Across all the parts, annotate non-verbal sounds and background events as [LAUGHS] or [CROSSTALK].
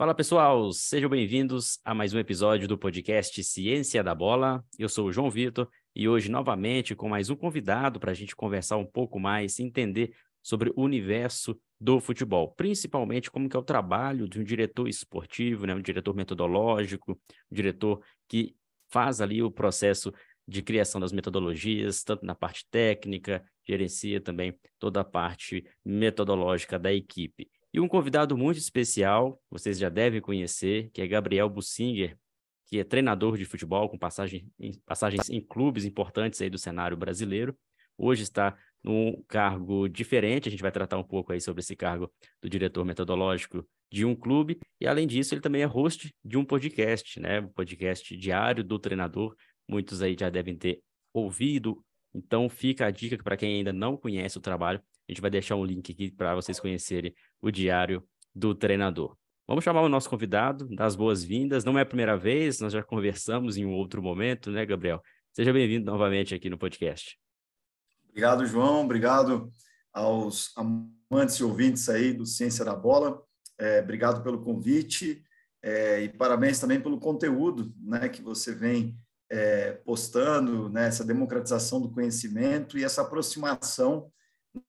Fala pessoal, sejam bem-vindos a mais um episódio do podcast Ciência da Bola. Eu sou o João Vitor e hoje novamente com mais um convidado para a gente conversar um pouco mais, entender sobre o universo do futebol, principalmente como que é o trabalho de um diretor esportivo, né, um diretor metodológico, um diretor que faz ali o processo de criação das metodologias, tanto na parte técnica, gerencia também toda a parte metodológica da equipe. E um convidado muito especial, vocês já devem conhecer, que é Gabriel Bussinger, que é treinador de futebol com passagem, passagens em clubes importantes aí do cenário brasileiro. Hoje está num cargo diferente, a gente vai tratar um pouco aí sobre esse cargo do diretor metodológico de um clube, e além disso, ele também é host de um podcast, né? Um podcast diário do treinador, muitos aí já devem ter ouvido. Então fica a dica para quem ainda não conhece o trabalho, a gente vai deixar um link aqui para vocês conhecerem o diário do treinador. Vamos chamar o nosso convidado, das boas-vindas. Não é a primeira vez, nós já conversamos em um outro momento, né, Gabriel? Seja bem-vindo novamente aqui no podcast. Obrigado, João. Obrigado aos amantes e ouvintes aí do Ciência da Bola. É, obrigado pelo convite é, e parabéns também pelo conteúdo né, que você vem é, postando, né, essa democratização do conhecimento e essa aproximação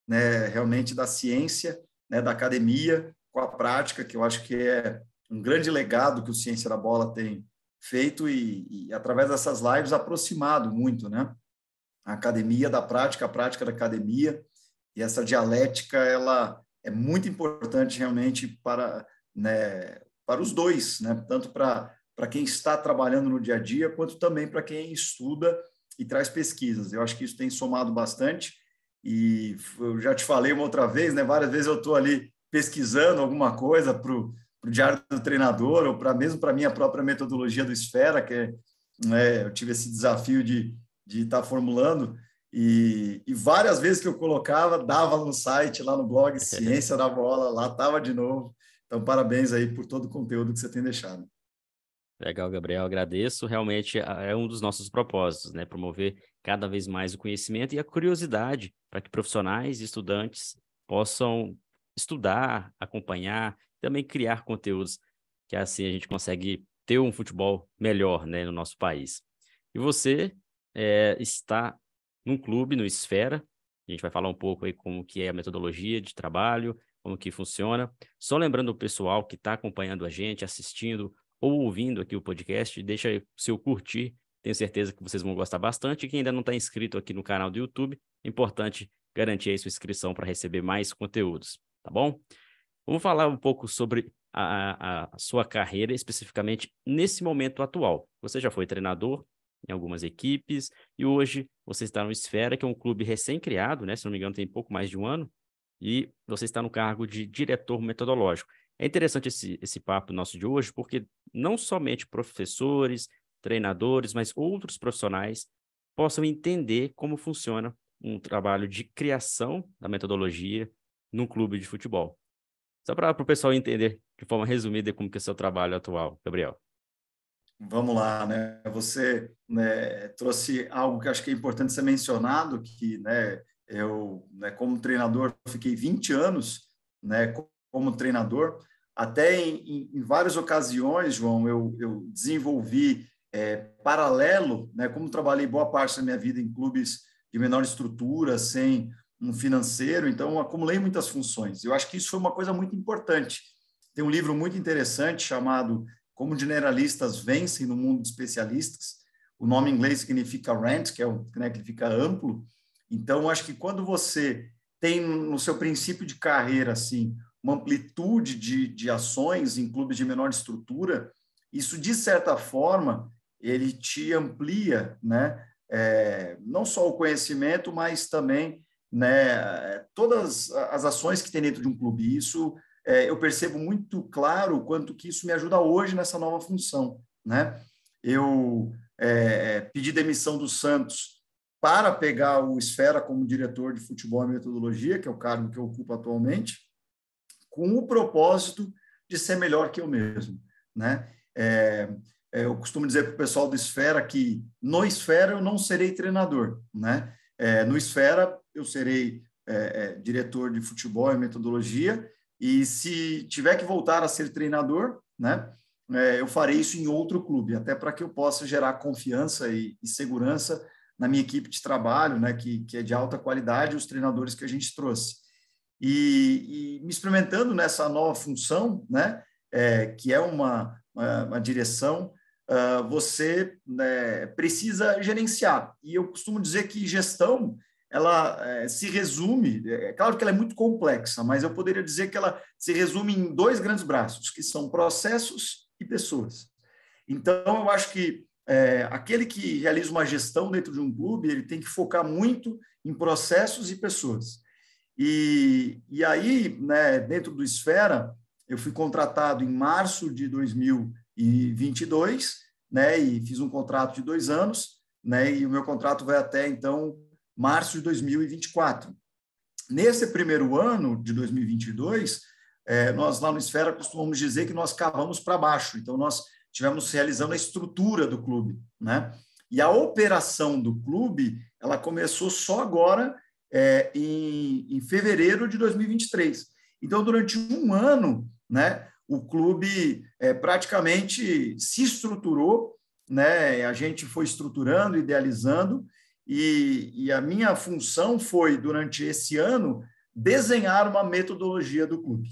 né, realmente da ciência né, da academia com a prática, que eu acho que é um grande legado que o Ciência da Bola tem feito e, e através dessas lives aproximado muito, né? A academia da prática, a prática da academia e essa dialética ela é muito importante realmente para né, para os dois, né? Tanto para para quem está trabalhando no dia a dia, quanto também para quem estuda e traz pesquisas. Eu acho que isso tem somado bastante e eu já te falei uma outra vez, né? Várias vezes eu estou ali pesquisando alguma coisa para o diário do treinador ou para mesmo para minha própria metodologia do Esfera, que é, né, eu tive esse desafio de estar de tá formulando. E, e, várias vezes que eu colocava, dava no site, lá no blog [LAUGHS] Ciência da Bola, lá estava de novo. Então, parabéns aí por todo o conteúdo que você tem deixado. Legal, Gabriel, agradeço. Realmente é um dos nossos propósitos, né? Promover cada vez mais o conhecimento e a curiosidade para que profissionais e estudantes possam estudar, acompanhar, também criar conteúdos, que assim a gente consegue ter um futebol melhor né, no nosso país. E você é, está num clube, no Esfera, a gente vai falar um pouco aí como que é a metodologia de trabalho, como que funciona. Só lembrando o pessoal que está acompanhando a gente, assistindo ou ouvindo aqui o podcast, deixa o seu curtir, tenho certeza que vocês vão gostar bastante. quem ainda não está inscrito aqui no canal do YouTube, é importante garantir aí sua inscrição para receber mais conteúdos, tá bom? Vamos falar um pouco sobre a, a, sua carreira, especificamente nesse momento atual. Você já foi treinador em algumas equipes e hoje você está no Esfera, que é um clube recém-criado, né? Se não me engano, tem pouco mais de um ano, e você está no cargo de diretor metodológico. É interessante esse, esse papo nosso de hoje, porque não somente professores, treinadores, mas outros profissionais possam entender como funciona um trabalho de criação da metodologia num clube de futebol. Só para o pessoal entender de forma resumida como que é o seu trabalho atual, Gabriel. Vamos lá, né? Você né, trouxe algo que acho que é importante ser mencionado, que né, eu, né, como treinador, fiquei 20 anos né, como treinador. Até em, em várias ocasiões, João, eu, eu desenvolvi é, paralelo, né, como trabalhei boa parte da minha vida em clubes de menor estrutura, sem um financeiro, então acumulei muitas funções. Eu acho que isso foi uma coisa muito importante. Tem um livro muito interessante chamado Como Generalistas Vencem no Mundo de Especialistas. O nome em inglês significa rent, que é o, né, fica amplo. Então, acho que quando você tem no seu princípio de carreira assim uma amplitude de, de ações em clubes de menor estrutura, isso, de certa forma, ele te amplia, né? É, não só o conhecimento, mas também né, todas as ações que tem dentro de um clube. Isso é, eu percebo muito claro quanto que isso me ajuda hoje nessa nova função. Né? Eu é, pedi demissão do Santos para pegar o Esfera como diretor de futebol e metodologia, que é o cargo que eu ocupo atualmente, com o propósito de ser melhor que eu mesmo, né? É, é eu costumo dizer para o pessoal do Esfera que no Esfera eu não serei treinador, né? É, no Esfera eu serei é, é diretor de futebol e metodologia e se tiver que voltar a ser treinador, né? É, eu farei isso em outro clube, até para que eu possa gerar confiança e, e segurança na minha equipe de trabalho, né? Que, que é de alta qualidade os treinadores que a gente trouxe e, e me experimentando nessa nova função, né, é, que é uma, uma, uma direção, uh, você né, precisa gerenciar. E eu costumo dizer que gestão ela é, se resume, é, é claro que ela é muito complexa, mas eu poderia dizer que ela se resume em dois grandes braços, que são processos e pessoas. Então, eu acho que é, aquele que realiza uma gestão dentro de um clube, ele tem que focar muito em processos e pessoas. E, e aí, né, dentro do Esfera, eu fui contratado em março de 2022, né, e fiz um contrato de dois anos, né, e o meu contrato vai até, então, março de 2024. Nesse primeiro ano de 2022, é, nós lá no Esfera costumamos dizer que nós cavamos para baixo, então nós tivemos realizando a estrutura do clube, né? E a operação do clube, ela começou só agora é, em, em fevereiro de 2023. Então, durante um ano, né, o clube é, praticamente se estruturou, né, a gente foi estruturando, idealizando, e, e a minha função foi, durante esse ano, desenhar uma metodologia do clube.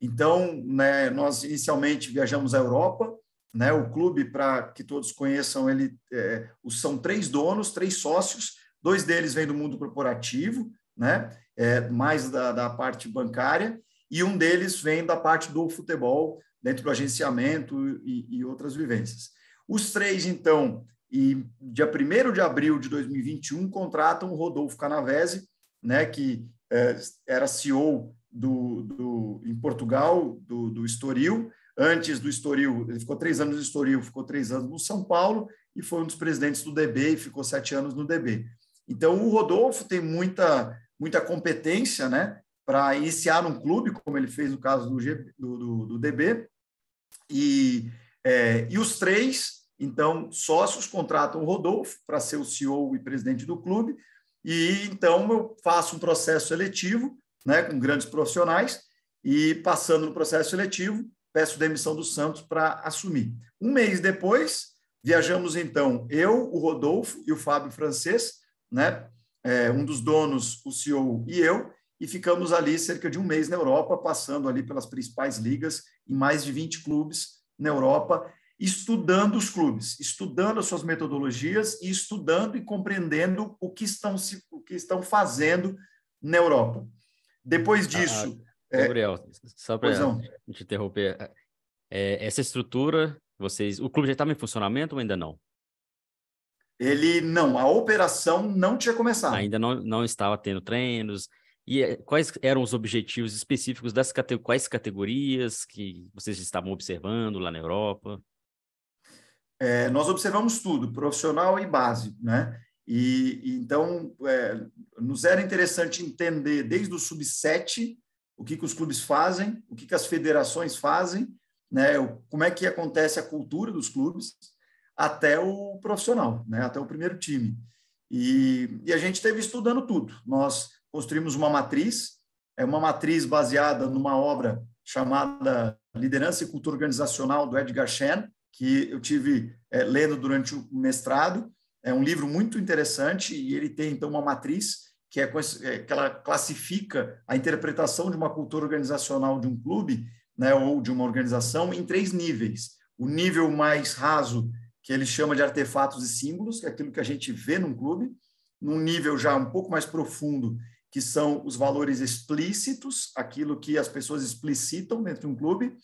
Então, né, nós inicialmente viajamos à Europa, né, o clube, para que todos conheçam, ele é, são três donos, três sócios, Dois deles vêm do mundo corporativo, né? É, mais da, da parte bancária, e um deles vem da parte do futebol, dentro do agenciamento e, e outras vivências. Os três, então, e dia 1 de abril de 2021, contratam o Rodolfo Canavese, né, que é, era CEO do, do, em Portugal, do, do Estoril. Antes do Estoril, ele ficou três anos no Estoril, ficou três anos no São Paulo e foi um dos presidentes do DB e ficou sete anos no DB. Então, o Rodolfo tem muita, muita competência né, para iniciar um clube, como ele fez no caso do, G, do, do, do, DB. E, é, e os três, então, sócios contratam o Rodolfo para ser o CEO e presidente do clube. E então eu faço um processo seletivo né, com grandes profissionais e, passando no processo seletivo, peço demissão do Santos para assumir. Um mês depois, viajamos então eu, o Rodolfo e o Fábio Francês né? É, um dos donos, o CEO e eu, e ficamos ali cerca de um mês na Europa, passando ali pelas principais ligas, em mais de 20 clubes na Europa, estudando os clubes, estudando as suas metodologias e estudando e compreendendo o que estão, se, o que estão fazendo na Europa. Depois ah, disso. Ah, é, Gabriel, é... só para te interromper, é, essa estrutura, vocês. O clube já estava em funcionamento ou ainda não? Ele não, a operação não tinha começado. Ainda não, não estava tendo treinos. E eh, quais eram os objetivos específicos das quais categorias que vocês estavam observando lá na Europa? É, nós observamos tudo, profissional e base, né? E, e então é, nos era interessante entender desde o sub-7 o que, que os clubes fazem, o que, que as federações fazem, né? O, como é que acontece a cultura dos clubes até o profissional, né? até o primeiro time. E, e a gente esteve estudando tudo. Nós construímos uma matriz, é uma matriz baseada numa obra chamada Liderança e Cultura Organizacional do Edgar Chen, que eu tive é, lendo durante o mestrado. É um livro muito interessante e ele tem então uma matriz que é, é, que ela classifica a interpretação de uma cultura organizacional de um clube, né, ou de uma organização em três níveis. O nível mais raso que ele chama de artefatos e símbolos, que é aquilo que a gente vê num clube, num nível já um pouco mais profundo, que são os valores explícitos, aquilo que as pessoas explicitam dentro de um clube,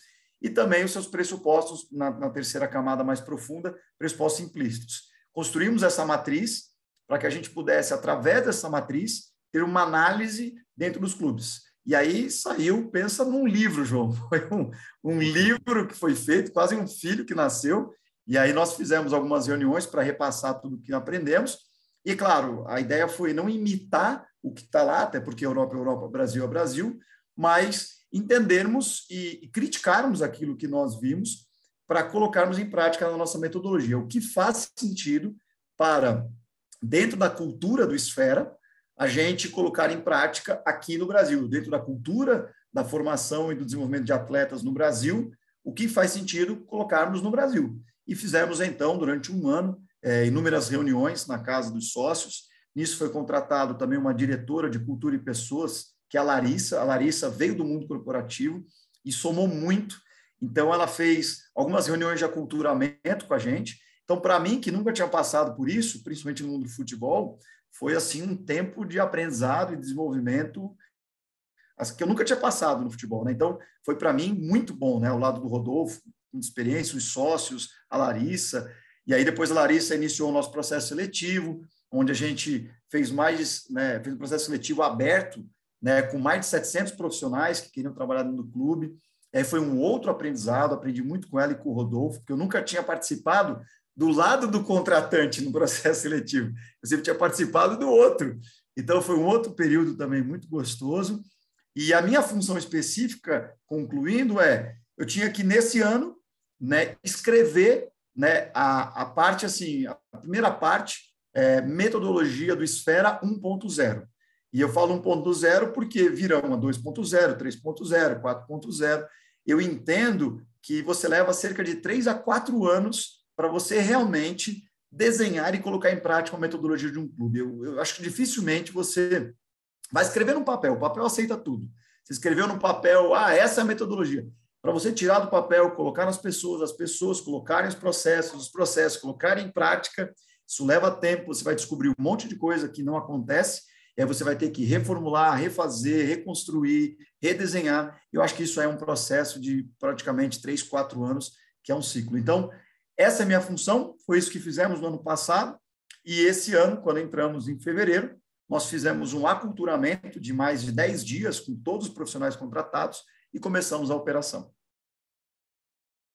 e também os seus pressupostos, na, na terceira camada mais profunda, pressupostos implícitos. Construímos essa matriz para que a gente pudesse, através dessa matriz, ter uma análise dentro dos clubes. E aí saiu, pensa num livro, João. [LAUGHS] Foi um, um livro que foi feito, quase um filho que nasceu, e aí nós fizemos algumas reuniões para repassar tudo que aprendemos. E, claro, a ideia foi não imitar o que está lá, até porque Europa é Europa, Brasil é Brasil, mas entendermos e criticarmos aquilo que nós vimos para colocarmos em prática na nossa metodologia. O que faz sentido para, dentro da cultura do Esfera, a gente colocar em prática aqui no Brasil, dentro da cultura da formação e do desenvolvimento de atletas no Brasil, o que faz sentido colocarmos no Brasil e fizemos então, durante um ano, é, inúmeras reuniões na casa dos sócios. Nisso foi contratado também uma diretora de cultura e pessoas, que é a Larissa. A Larissa veio do mundo corporativo e somou muito. Então, ela fez algumas reuniões de aculturamento com a gente. Então, para mim, que nunca tinha passado por isso, principalmente no mundo do futebol, foi assim um tempo de aprendizado e desenvolvimento que eu nunca tinha passado no futebol. Né? Então, foi para mim muito bom, né? O lado do Rodolfo, de experiência, os sócios, a Larissa. E aí depois a Larissa iniciou o nosso processo seletivo, onde a gente fez mais, né, fez um processo seletivo aberto, né, com mais de 700 profissionais que queriam trabalhar no clube. Aí foi um outro aprendizado, aprendi muito com ela e com o Rodolfo, porque eu nunca tinha participado do lado do contratante no [LAUGHS] processo seletivo. Eu sempre tinha participado do outro. Então foi um outro período também muito gostoso. E a minha função específica, concluindo, é eu tinha que nesse ano né, escrever né, a, a parte, assim, a primeira parte, é, metodologia do Esfera 1.0. E eu falo 1.0 porque virão a 2.0, 3.0, 4.0. Eu entendo que você leva cerca de 3 a 4 anos para você realmente desenhar e colocar em prática a metodologia de um clube. Eu, eu acho que dificilmente você vai escrever no papel, o papel aceita tudo. Você escreveu no papel, ah, essa é a metodologia. Para você tirar do papel, colocar nas pessoas, as pessoas colocarem os processos, os processos colocarem em prática, isso leva tempo, você vai descobrir um monte de coisa que não acontece, e aí você vai ter que reformular, refazer, reconstruir, redesenhar. Eu acho que isso é um processo de praticamente três, quatro anos, que é um ciclo. Então, essa é a minha função, foi isso que fizemos no ano passado, e esse ano, quando entramos em fevereiro, nós fizemos um aculturamento de mais de 10 dias com todos os profissionais contratados, e começamos a operação.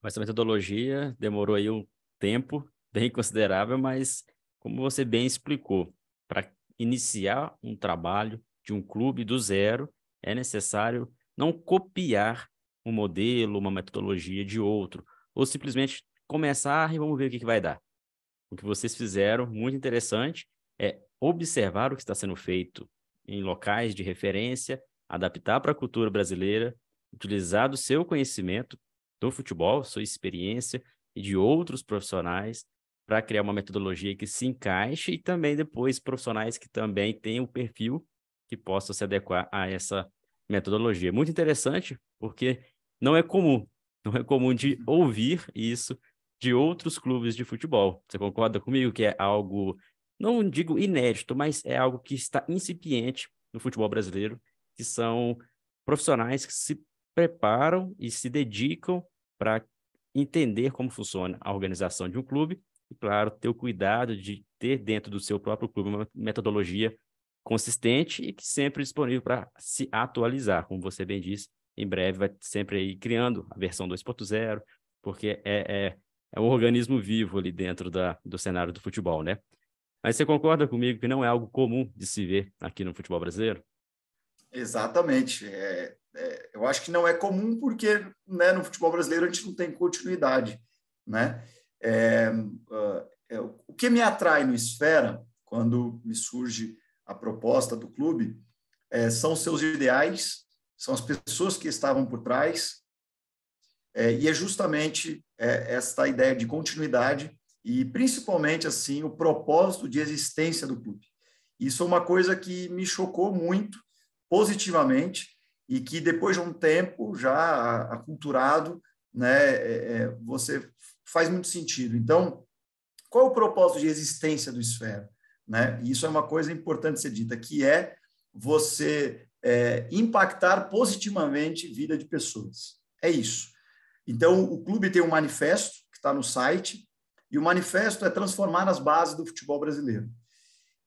Essa metodologia demorou aí um tempo bem [LAUGHS] considerável, mas como você bem explicou, para iniciar um trabalho de um clube do zero, é necessário não copiar um modelo, uma metodologia de outro, ou simplesmente começar e vamos ver o que, que vai dar. O que vocês fizeram, muito interessante, é observar o que está sendo feito em locais de referência, adaptar para a cultura brasileira utilizar do seu conhecimento do futebol, sua experiência e de outros profissionais para criar uma metodologia que se encaixe e também depois profissionais que também tenham um perfil que possa se adequar a essa metodologia. Muito interessante, porque não é comum, não é comum de uhum. ouvir isso de outros clubes de futebol. Você concorda comigo que é algo, não digo inédito, mas é algo que está incipiente no futebol brasileiro, que são profissionais que se preparam e se dedicam para entender como funciona a organização de um clube e, claro, ter o cuidado de ter dentro do seu próprio clube uma metodologia consistente e que sempre disponível para se atualizar, como você bem disse, em breve vai sempre aí criando a versão 2.0, porque é, é, é um organismo vivo ali dentro da, do cenário do futebol, né? Mas você concorda comigo que não é algo comum de se ver aqui no futebol brasileiro? Exatamente. É, é, eu acho que não é comum porque né, no futebol brasileiro a gente não tem continuidade, né? É, é, o que me atrai no Esfera, quando me surge a proposta do clube, é, são seus ideais, são as pessoas que estavam por trás, é, e é justamente é, esta ideia de continuidade e principalmente assim o propósito de existência do clube. Isso é uma coisa que me chocou muito positivamente e que depois de um tempo já aculturado, né, é, é, você faz muito sentido. Então, qual é o propósito de existência do esfera? Né? E isso é uma coisa importante ser dita, que é você é, impactar positivamente a vida de pessoas. É isso. Então, o clube tem um manifesto que está no site, e o manifesto é transformar as bases do futebol brasileiro.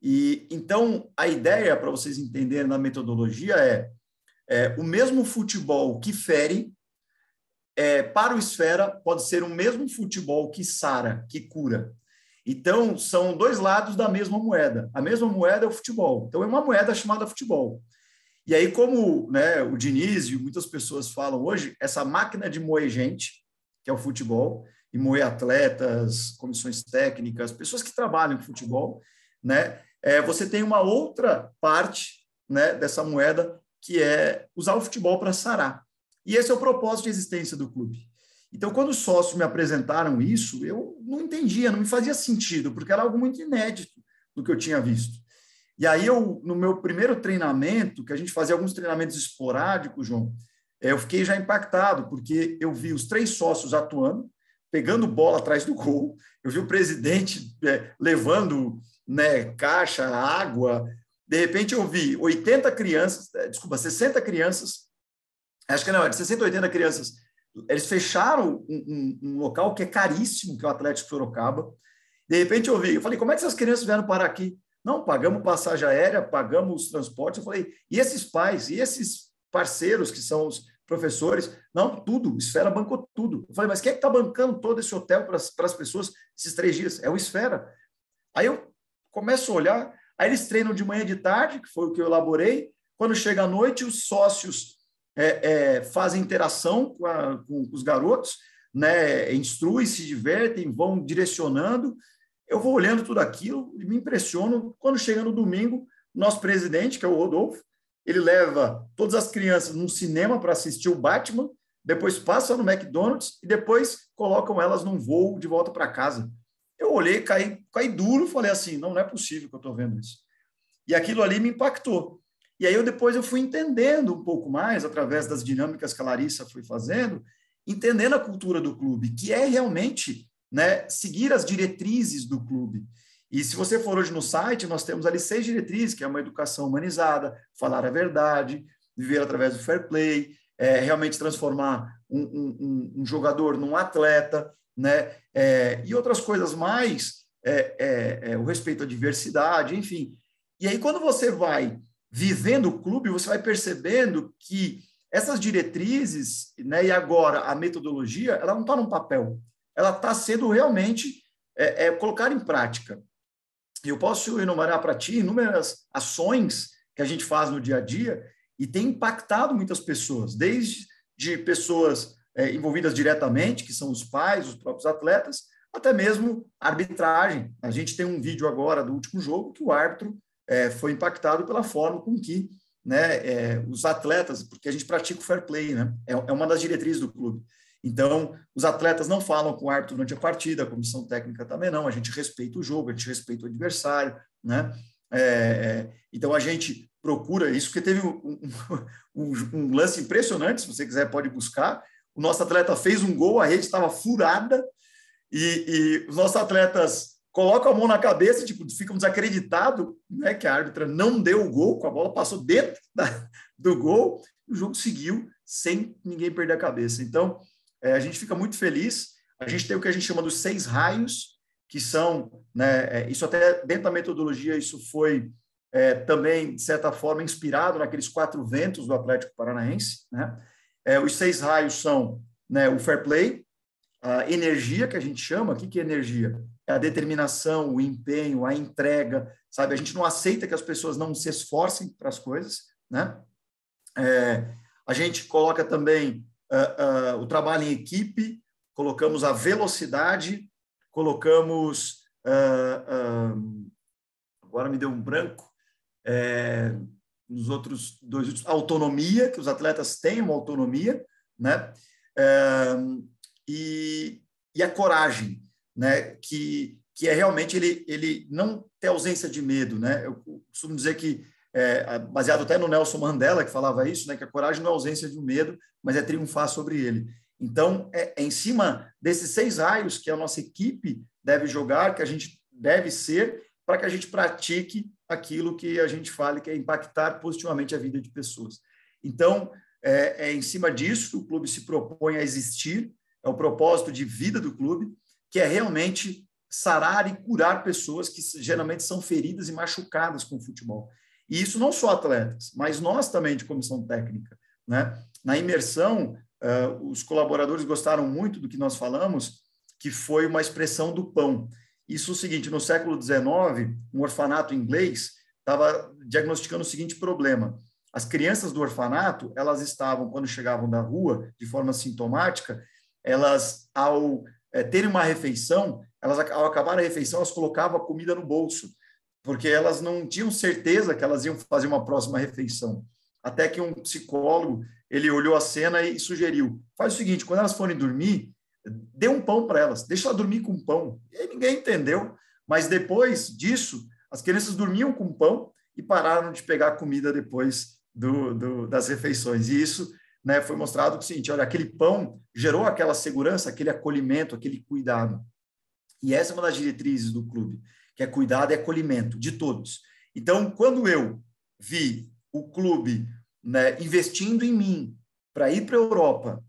E então a ideia para vocês entenderem na metodologia é é, o mesmo futebol que fere, é, para o esfera, pode ser o mesmo futebol que sara, que cura. Então, são dois lados da mesma moeda. A mesma moeda é o futebol. Então, é uma moeda chamada futebol. E aí, como né, o Diniz e muitas pessoas falam hoje, essa máquina de moer gente, que é o futebol, e moer atletas, comissões técnicas, pessoas que trabalham com futebol, né, é, você tem uma outra parte né, dessa moeda que é usar o futebol para sarar. E esse é o propósito de existência do clube. Então, quando os sócios me apresentaram isso, eu não entendia, não me fazia sentido, porque era algo muito inédito do que eu tinha visto. E aí, eu, no meu primeiro treinamento, que a gente fazia alguns treinamentos esporádicos, João, é, eu fiquei já impactado, porque eu vi os três sócios atuando, pegando bola atrás do gol, eu vi o presidente é, levando né, caixa, água, de repente eu vi 80 crianças, eh, desculpa, 60 crianças, acho que não, era 60, 80 crianças. Eles fecharam um, um, um local que é caríssimo, que é o Atlético Sorocaba. De repente eu vi, eu falei, como é que essas crianças vieram parar aqui? Não, pagamos passagem aérea, pagamos os transportes. Eu falei, e esses pais, e esses parceiros que são os professores? Não, tudo, o Esfera bancou tudo. Eu falei, mas quem é que está bancando todo esse hotel para as pessoas esses três dias? É o Esfera. Aí eu começo a olhar, Aí eles treinam de manhã e de tarde, que foi o que eu elaborei. Quando chega à noite, os sócios é, é, fazem interação com, a, com, os garotos, né? instruem, se divertem, vão direcionando. Eu vou olhando tudo aquilo e me impressiono. Quando chega no domingo, nosso presidente, que é o Rodolfo, ele leva todas as crianças num cinema para assistir o Batman, depois passa no McDonald's e depois colocam elas num voo de volta para casa. Eu olhei, caí, caí duro, falei assim, não, não é possível que eu estou vendo isso. E aquilo ali me impactou. E aí eu depois eu fui entendendo um pouco mais através das dinâmicas que a Larissa foi fazendo, entendendo a cultura do clube, que é realmente, né, seguir as diretrizes do clube. E se você for hoje no site, nós temos ali seis diretrizes, que é uma educação humanizada, falar a verdade, viver através do fair play, é, realmente transformar um, um, um, jogador num atleta, né? É, e outras coisas mais, é, é, é, o respeito à diversidade, enfim. E aí, quando você vai vivendo o clube, você vai percebendo que essas diretrizes, né, e agora a metodologia, ela não está num papel, ela está sendo realmente é, é colocada em prática. E eu posso enumerar para ti inúmeras ações que a gente faz no dia a dia e tem impactado muitas pessoas, desde de pessoas é, envolvidas diretamente, que são os pais, os próprios atletas, até mesmo arbitragem. A gente tem um vídeo agora do último jogo que o árbitro é, foi impactado pela forma com que né, é, os atletas, porque a gente pratica o fair play, né? É, é, uma das diretrizes do clube. Então, os atletas não falam com o árbitro durante a partida, a comissão técnica também não. A gente respeita o jogo, a gente respeita o adversário, né? É, é, então, a gente procura isso, porque teve um, um, [LAUGHS] um lance impressionante, se você quiser pode buscar, o nosso atleta fez um gol, a rede estava furada, e, e, os nossos atletas colocam a mão na cabeça, tipo, ficam desacreditados, né, que a árbitra não deu o gol, a bola passou dentro da, do gol, e o jogo seguiu sem ninguém perder a cabeça. Então, é, a gente fica muito feliz, a gente tem o que a gente chama dos seis raios, que são, né, é, isso até dentro da metodologia, isso foi é, também, de certa forma, inspirado naqueles quatro ventos do Atlético Paranaense, né, é, os seis raios são né, o fair play, a energia que a gente chama, o que, que é energia? É a determinação, o empenho, a entrega, sabe? A gente não aceita que as pessoas não se esforcem para as coisas, né? É, a gente coloca também uh, uh, o trabalho em equipe, colocamos a velocidade, colocamos. Uh, agora me deu um branco. É, nos outros dois autonomia, que os atletas têm uma autonomia, né? É, e, e a coragem, né? Que, que é realmente ele, ele não ter ausência de medo, né? Eu costumo dizer que, é, baseado até no Nelson Mandela, que falava isso, né? Que a coragem não é ausência de um medo, mas é triunfar sobre ele. Então, é, é em cima desses seis raios que a nossa equipe deve jogar, que a gente deve ser, para que a gente pratique aquilo que a gente fala que é impactar positivamente a vida de pessoas. Então, é, é em cima disso, que o clube se propõe a existir, é o propósito de vida do clube, que é realmente sarar e curar pessoas que geralmente são feridas e machucadas com o futebol. E isso não só atletas, mas nós também de comissão técnica. Né? Na imersão, uh, os colaboradores gostaram muito do que nós falamos, que foi uma expressão do pão. Isso é o seguinte: no século XIX, um orfanato inglês estava diagnosticando o seguinte problema. As crianças do orfanato, elas estavam, quando chegavam da rua, de forma sintomática, elas, ao é, terem uma refeição, elas, ao acabar a refeição, elas colocavam a comida no bolso, porque elas não tinham certeza que elas iam fazer uma próxima refeição. Até que um psicólogo, ele olhou a cena e sugeriu, faz o seguinte, quando elas forem dormir, dê um pão para elas, deixa ela dormir com pão. E aí ninguém entendeu, mas depois disso, as crianças dormiam com pão e pararam de pegar comida depois do, do, das refeições. E isso né, foi mostrado que o seguinte: olha, aquele pão gerou aquela segurança, aquele acolhimento, aquele cuidado. E essa é uma das diretrizes do clube, que é cuidado e acolhimento de todos. Então, quando eu vi o clube né, investindo em mim para ir para a Europa,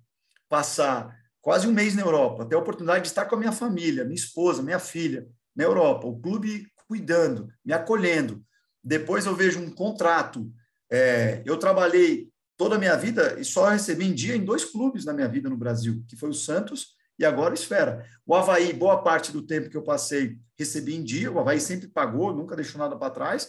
passar quase um mês na Europa, até a oportunidade de estar com a minha família, minha esposa, minha filha, na Europa, o clube cuidando, me acolhendo. Depois eu vejo um contrato. É, eu trabalhei toda a minha vida e só recebi em dia em dois clubes na minha vida no Brasil, que foi o Santos e agora o Esfera. O Havaí, boa parte do tempo que eu passei, recebi em dia. O Havaí sempre pagou, nunca deixou nada para trás,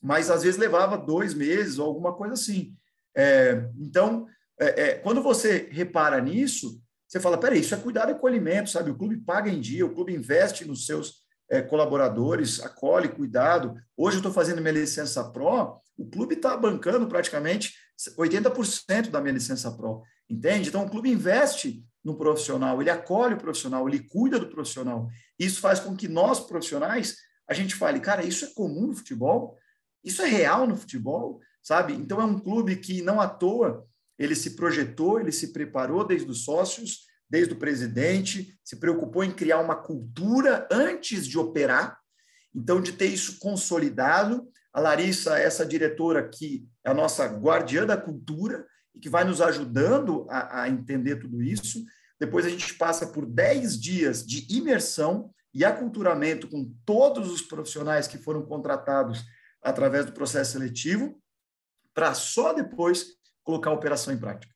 mas às vezes levava dois meses ou alguma coisa assim. É, então, é, é quando você repara nisso, você fala, peraí, isso é cuidado com o alimento, sabe? O clube paga em dia, o clube investe nos seus é, colaboradores, acolhe, cuidado. Hoje eu estou fazendo minha licença pró, o clube está bancando praticamente 80% da minha licença pró, entende? Então, o clube investe no profissional, ele acolhe o profissional, ele cuida do profissional. Isso faz com que nós, profissionais, a gente fale, cara, isso é comum no futebol? Isso é real no futebol? Sabe? Então, é um clube que, não à toa, ele se projetou, ele se preparou desde os sócios, desde o presidente, se preocupou em criar uma cultura antes de operar, então de ter isso consolidado. A Larissa, essa diretora aqui, é a nossa guardiã da cultura e que vai nos ajudando a, a entender tudo isso. Depois a gente passa por 10 dias de imersão e aculturamento com todos os profissionais que foram contratados através do processo seletivo, para só depois colocar a operação em prática.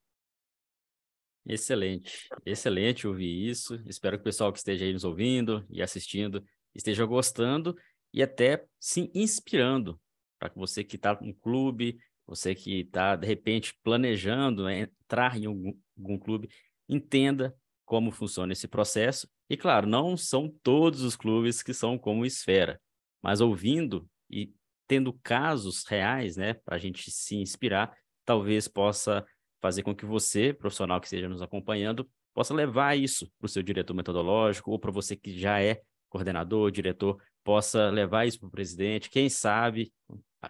Excelente, excelente ouvir isso. Espero que o pessoal que esteja aí nos ouvindo e assistindo esteja gostando e até se inspirando para que você que está um clube, você que está de repente planejando né, entrar em algum, algum clube, entenda como funciona esse processo. E claro, não são todos os clubes que são como esfera, mas ouvindo e tendo casos reais, né, para a gente se inspirar, talvez possa fazer com que você, profissional que esteja nos acompanhando, possa levar isso para o seu diretor metodológico ou para você que já é coordenador, diretor, possa levar isso para o presidente, quem sabe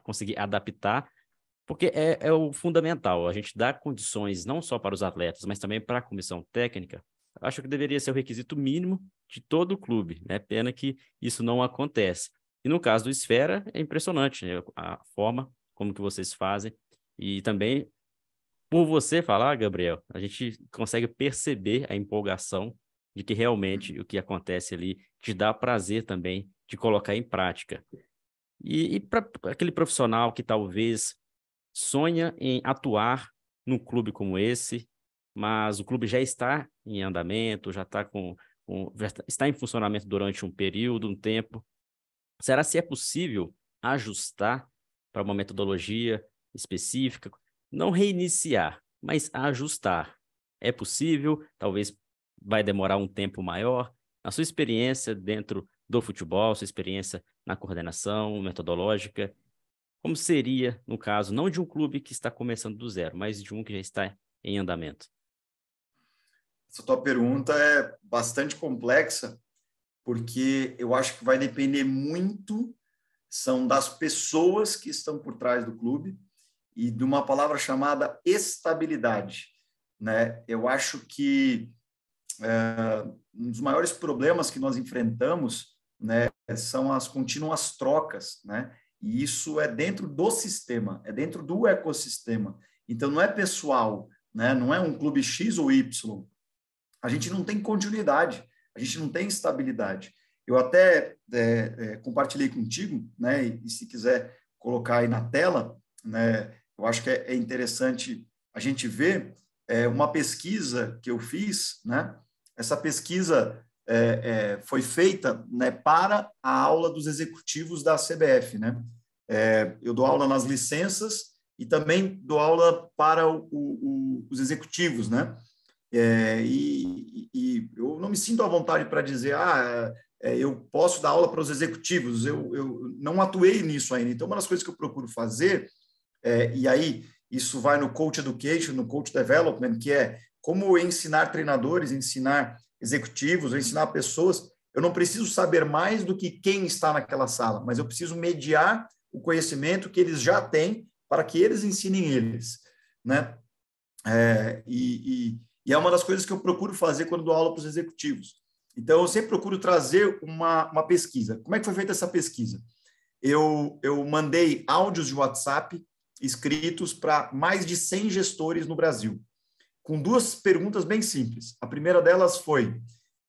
conseguir adaptar, porque é, é, o fundamental. A gente dá condições não só para os atletas, mas também para a comissão técnica. acho que deveria ser o requisito mínimo de todo o clube, né? Pena que isso não acontece. E no caso do Esfera, é impressionante né? a forma como que vocês fazem e também, por você falar, Gabriel, a gente consegue perceber a empolgação de que realmente o que acontece ali te dá prazer também de colocar em prática. E, e para aquele profissional que talvez sonha em atuar num clube como esse, mas o clube já está em andamento, já está com, tá, está em funcionamento durante um período, um tempo. Será se é possível ajustar para uma metodologia específica, não reiniciar, mas ajustar. É possível, talvez vai demorar um tempo maior. A sua experiência dentro do futebol, sua experiência na coordenação metodológica, como seria, no caso, não de um clube que está começando do zero, mas de um que já está em andamento? Essa tua pergunta é bastante complexa, porque eu acho que vai depender muito são das pessoas que estão por trás do clube e de uma palavra chamada estabilidade. Né? Eu acho que é, um dos maiores problemas que nós enfrentamos né, são as contínuas trocas, né? e isso é dentro do sistema, é dentro do ecossistema. Então, não é pessoal, né? não é um clube X ou Y. A gente não tem continuidade, a gente não tem estabilidade. Eu até é, é, compartilhei contigo, né, e, e se quiser colocar aí na tela, né, eu acho que é, é interessante a gente ver é, uma pesquisa que eu fiz, né? Essa pesquisa é, é, foi feita né, para a aula dos executivos da CBF, né? É, eu dou aula nas licenças e também dou aula para o, o, os executivos, né? É, e, e, eu não me sinto à vontade para dizer, ah, eu posso dar aula para os executivos. Eu, eu não atuei nisso ainda. Então, uma das coisas que eu procuro fazer é, e aí, isso vai no coach education, no coach development, que é como ensinar treinadores, ensinar executivos, ensinar pessoas. Eu não preciso saber mais do que quem está naquela sala, mas eu preciso mediar o conhecimento que eles já têm para que eles ensinem eles, né? É, e, e, e é uma das coisas que eu procuro fazer quando dou aula para os executivos. Então, eu sempre procuro trazer uma, uma pesquisa. Como é que foi feita essa pesquisa? Eu, eu mandei áudios de WhatsApp escritos para mais de 100 gestores no Brasil, com duas perguntas bem simples. A primeira delas foi: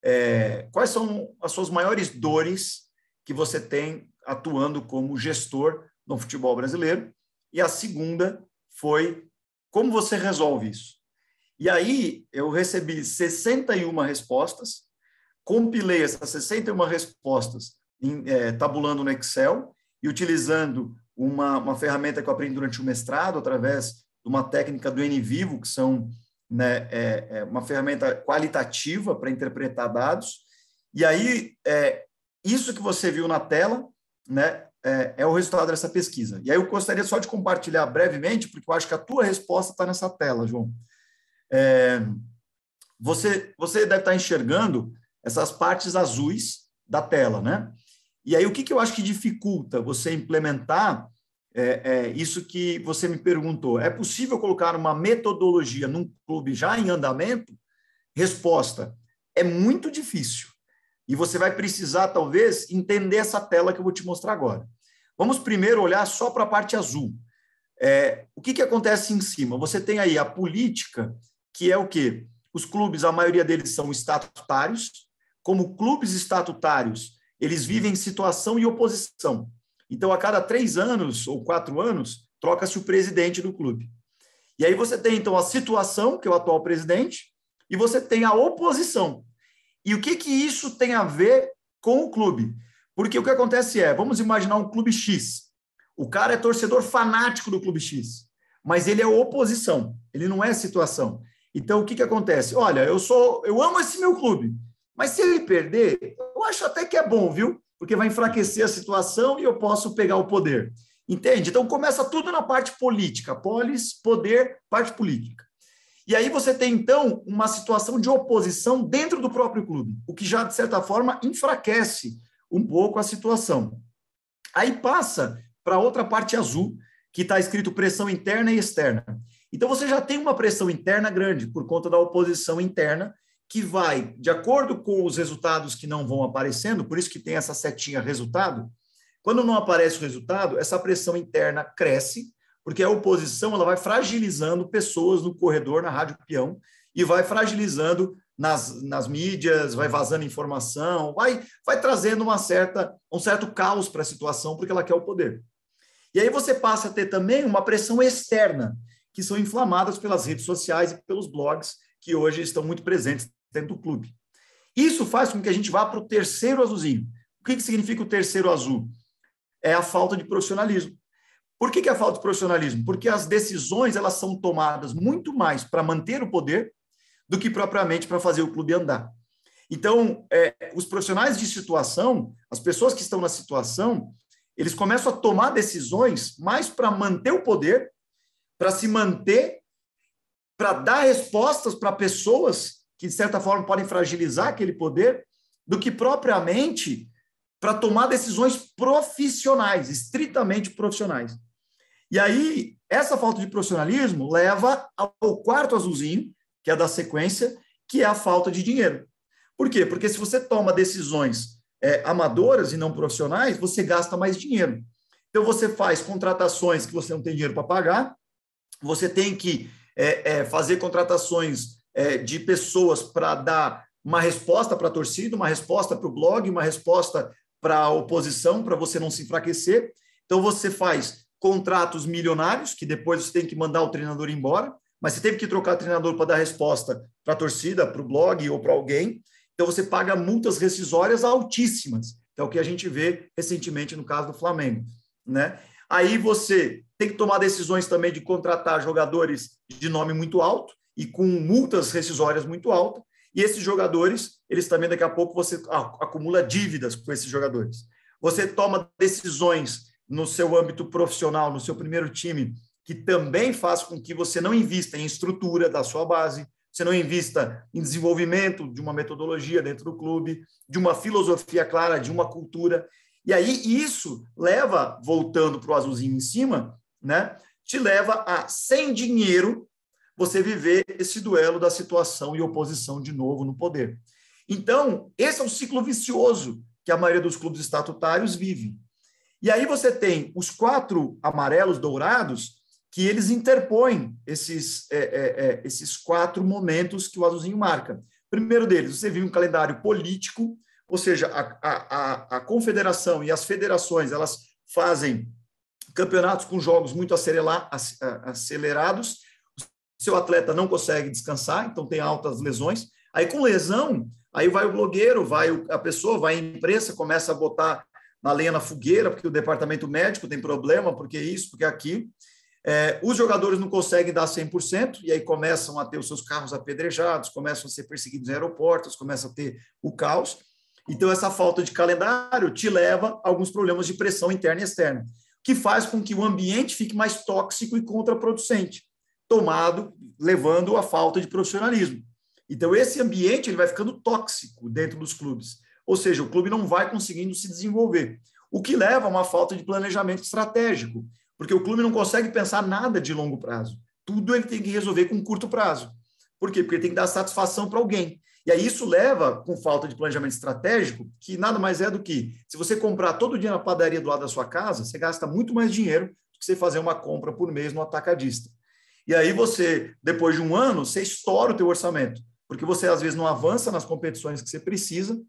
é, quais são as suas maiores dores que você tem atuando como gestor no futebol brasileiro? E a segunda foi: como você resolve isso? E aí eu recebi 61 respostas, compilei essas 61 respostas em, é, tabulando no Excel e utilizando uma, uma ferramenta que eu aprendi durante o mestrado, através de uma técnica do NVivo, vivo que são né, é, é uma ferramenta qualitativa para interpretar dados. E aí, é, isso que você viu na tela né, é, é o resultado dessa pesquisa. E aí eu gostaria só de compartilhar brevemente, porque eu acho que a tua resposta está nessa tela, João. É, você, você deve estar tá enxergando essas partes azuis da tela, né? E aí, o que, que eu acho que dificulta você implementar é, é, isso que você me perguntou? É possível colocar uma metodologia num clube já em andamento? Resposta: é muito difícil. E você vai precisar, talvez, entender essa tela que eu vou te mostrar agora. Vamos primeiro olhar só para a parte azul. É, o que, que acontece em cima? Você tem aí a política, que é o quê? Os clubes, a maioria deles são estatutários. Como clubes estatutários, eles uhum. vivem situação e oposição. Então, a cada três anos ou quatro anos, troca-se o presidente do clube. E aí você tem, então, a situação, que é o atual presidente, e você tem a oposição. E o que, que isso tem a ver com o clube? Porque o que acontece é, vamos imaginar um clube X. O cara é torcedor fanático do clube X, mas ele é oposição, ele não é situação. Então, o que, que acontece? Olha, eu sou, eu amo esse meu clube, mas se ele perder, eu acho até que é bom, viu? Porque vai enfraquecer a situação e eu posso pegar o poder. Entende? Então começa tudo na parte política, polis, poder, parte política. E aí você tem então uma situação de oposição dentro do próprio clube, o que já de certa forma enfraquece um pouco a situação. Aí passa para outra parte azul, que está escrito pressão interna e externa. Então você já tem uma pressão interna grande por conta da oposição interna que vai, de acordo com os resultados que não vão aparecendo, por isso que tem essa setinha resultado, quando não aparece o resultado, essa pressão interna cresce, porque a oposição ela vai fragilizando pessoas no corredor, na rádio peão, e vai fragilizando nas, nas mídias, vai vazando informação, vai, vai trazendo uma certa, um certo caos para a situação, porque ela quer o poder. E aí você passa a ter também uma pressão externa, que são inflamadas pelas redes sociais e pelos blogs, que hoje estão muito presentes dentro do clube. Isso faz com que a gente vá para o terceiro azulzinho. O que, que significa o terceiro azul? É a falta de profissionalismo. Por que, que é a falta de profissionalismo? Porque as decisões elas são tomadas muito mais para manter o poder do que propriamente para fazer o clube andar. Então, é, os profissionais de situação, as pessoas que estão na situação, eles começam a tomar decisões mais para manter o poder, para se manter, para dar respostas para pessoas que de certa forma podem fragilizar aquele poder, do que propriamente para tomar decisões profissionais, estritamente profissionais. E aí, essa falta de profissionalismo leva ao quarto azulzinho, que é da sequência, que é a falta de dinheiro. Por quê? Porque se você toma decisões é, amadoras e não profissionais, você gasta mais dinheiro. Então, você faz contratações que você não tem dinheiro para pagar, você tem que é, é, fazer contratações é, de pessoas para dar uma resposta para a torcida, uma resposta para o blog, uma resposta para a oposição, para você não se enfraquecer. Então você faz contratos milionários, que depois você tem que mandar o treinador embora, mas você teve que trocar treinador para dar resposta para a torcida, para o blog ou para alguém. Então você paga multas rescisórias altíssimas. É o que a gente vê recentemente no caso do Flamengo, né? Aí você tem que tomar decisões também de contratar jogadores de nome muito alto e com multas rescisórias muito altas. E esses jogadores, eles também daqui a pouco você acumula dívidas com esses jogadores. Você toma decisões no seu âmbito profissional, no seu primeiro time, que também faz com que você não invista em estrutura da sua base, você não invista em desenvolvimento de uma metodologia dentro do clube, de uma filosofia clara, de uma cultura. E aí isso leva, voltando para o azulzinho em cima, né, te leva a sem dinheiro você viver esse duelo da situação e oposição de novo no poder. Então, esse é um ciclo vicioso que a maioria dos clubes estatutários vive. E aí você tem os quatro amarelos dourados que eles interpõem esses, é, é, é, esses quatro momentos que o azulzinho marca. Primeiro deles, você vive um calendário político, ou seja, a, a, a confederação e as federações elas fazem campeonatos com jogos muito acelerados seu atleta não consegue descansar, então tem altas lesões. Aí com lesão, aí vai o blogueiro, vai a pessoa, vai a imprensa, começa a botar na lenha na fogueira, porque o departamento médico tem problema, porque isso, porque aquilo. É, os jogadores não conseguem dar 100%, e aí começam a ter os seus carros apedrejados, começam a ser perseguidos em aeroportos, começa a ter o caos. Então, essa falta de calendário te leva a alguns problemas de pressão interna e externa, que faz com que o ambiente fique mais tóxico e contraproducente tomado, levando à falta de profissionalismo. Então, esse ambiente ele vai ficando tóxico dentro dos clubes. Ou seja, o clube não vai conseguindo se desenvolver, o que leva a uma falta de planejamento estratégico, porque o clube não consegue pensar nada de longo prazo. Tudo ele tem que resolver com curto prazo. Por quê? Porque tem que dar satisfação para alguém. E aí isso leva, com falta de planejamento estratégico, que nada mais é do que se você comprar todo dia na padaria do lado da sua casa, você gasta muito mais dinheiro do que você fazer uma compra por mês no atacadista. E aí você, depois de um ano, você estoura o teu orçamento, porque você às vezes não avança nas competições que você precisa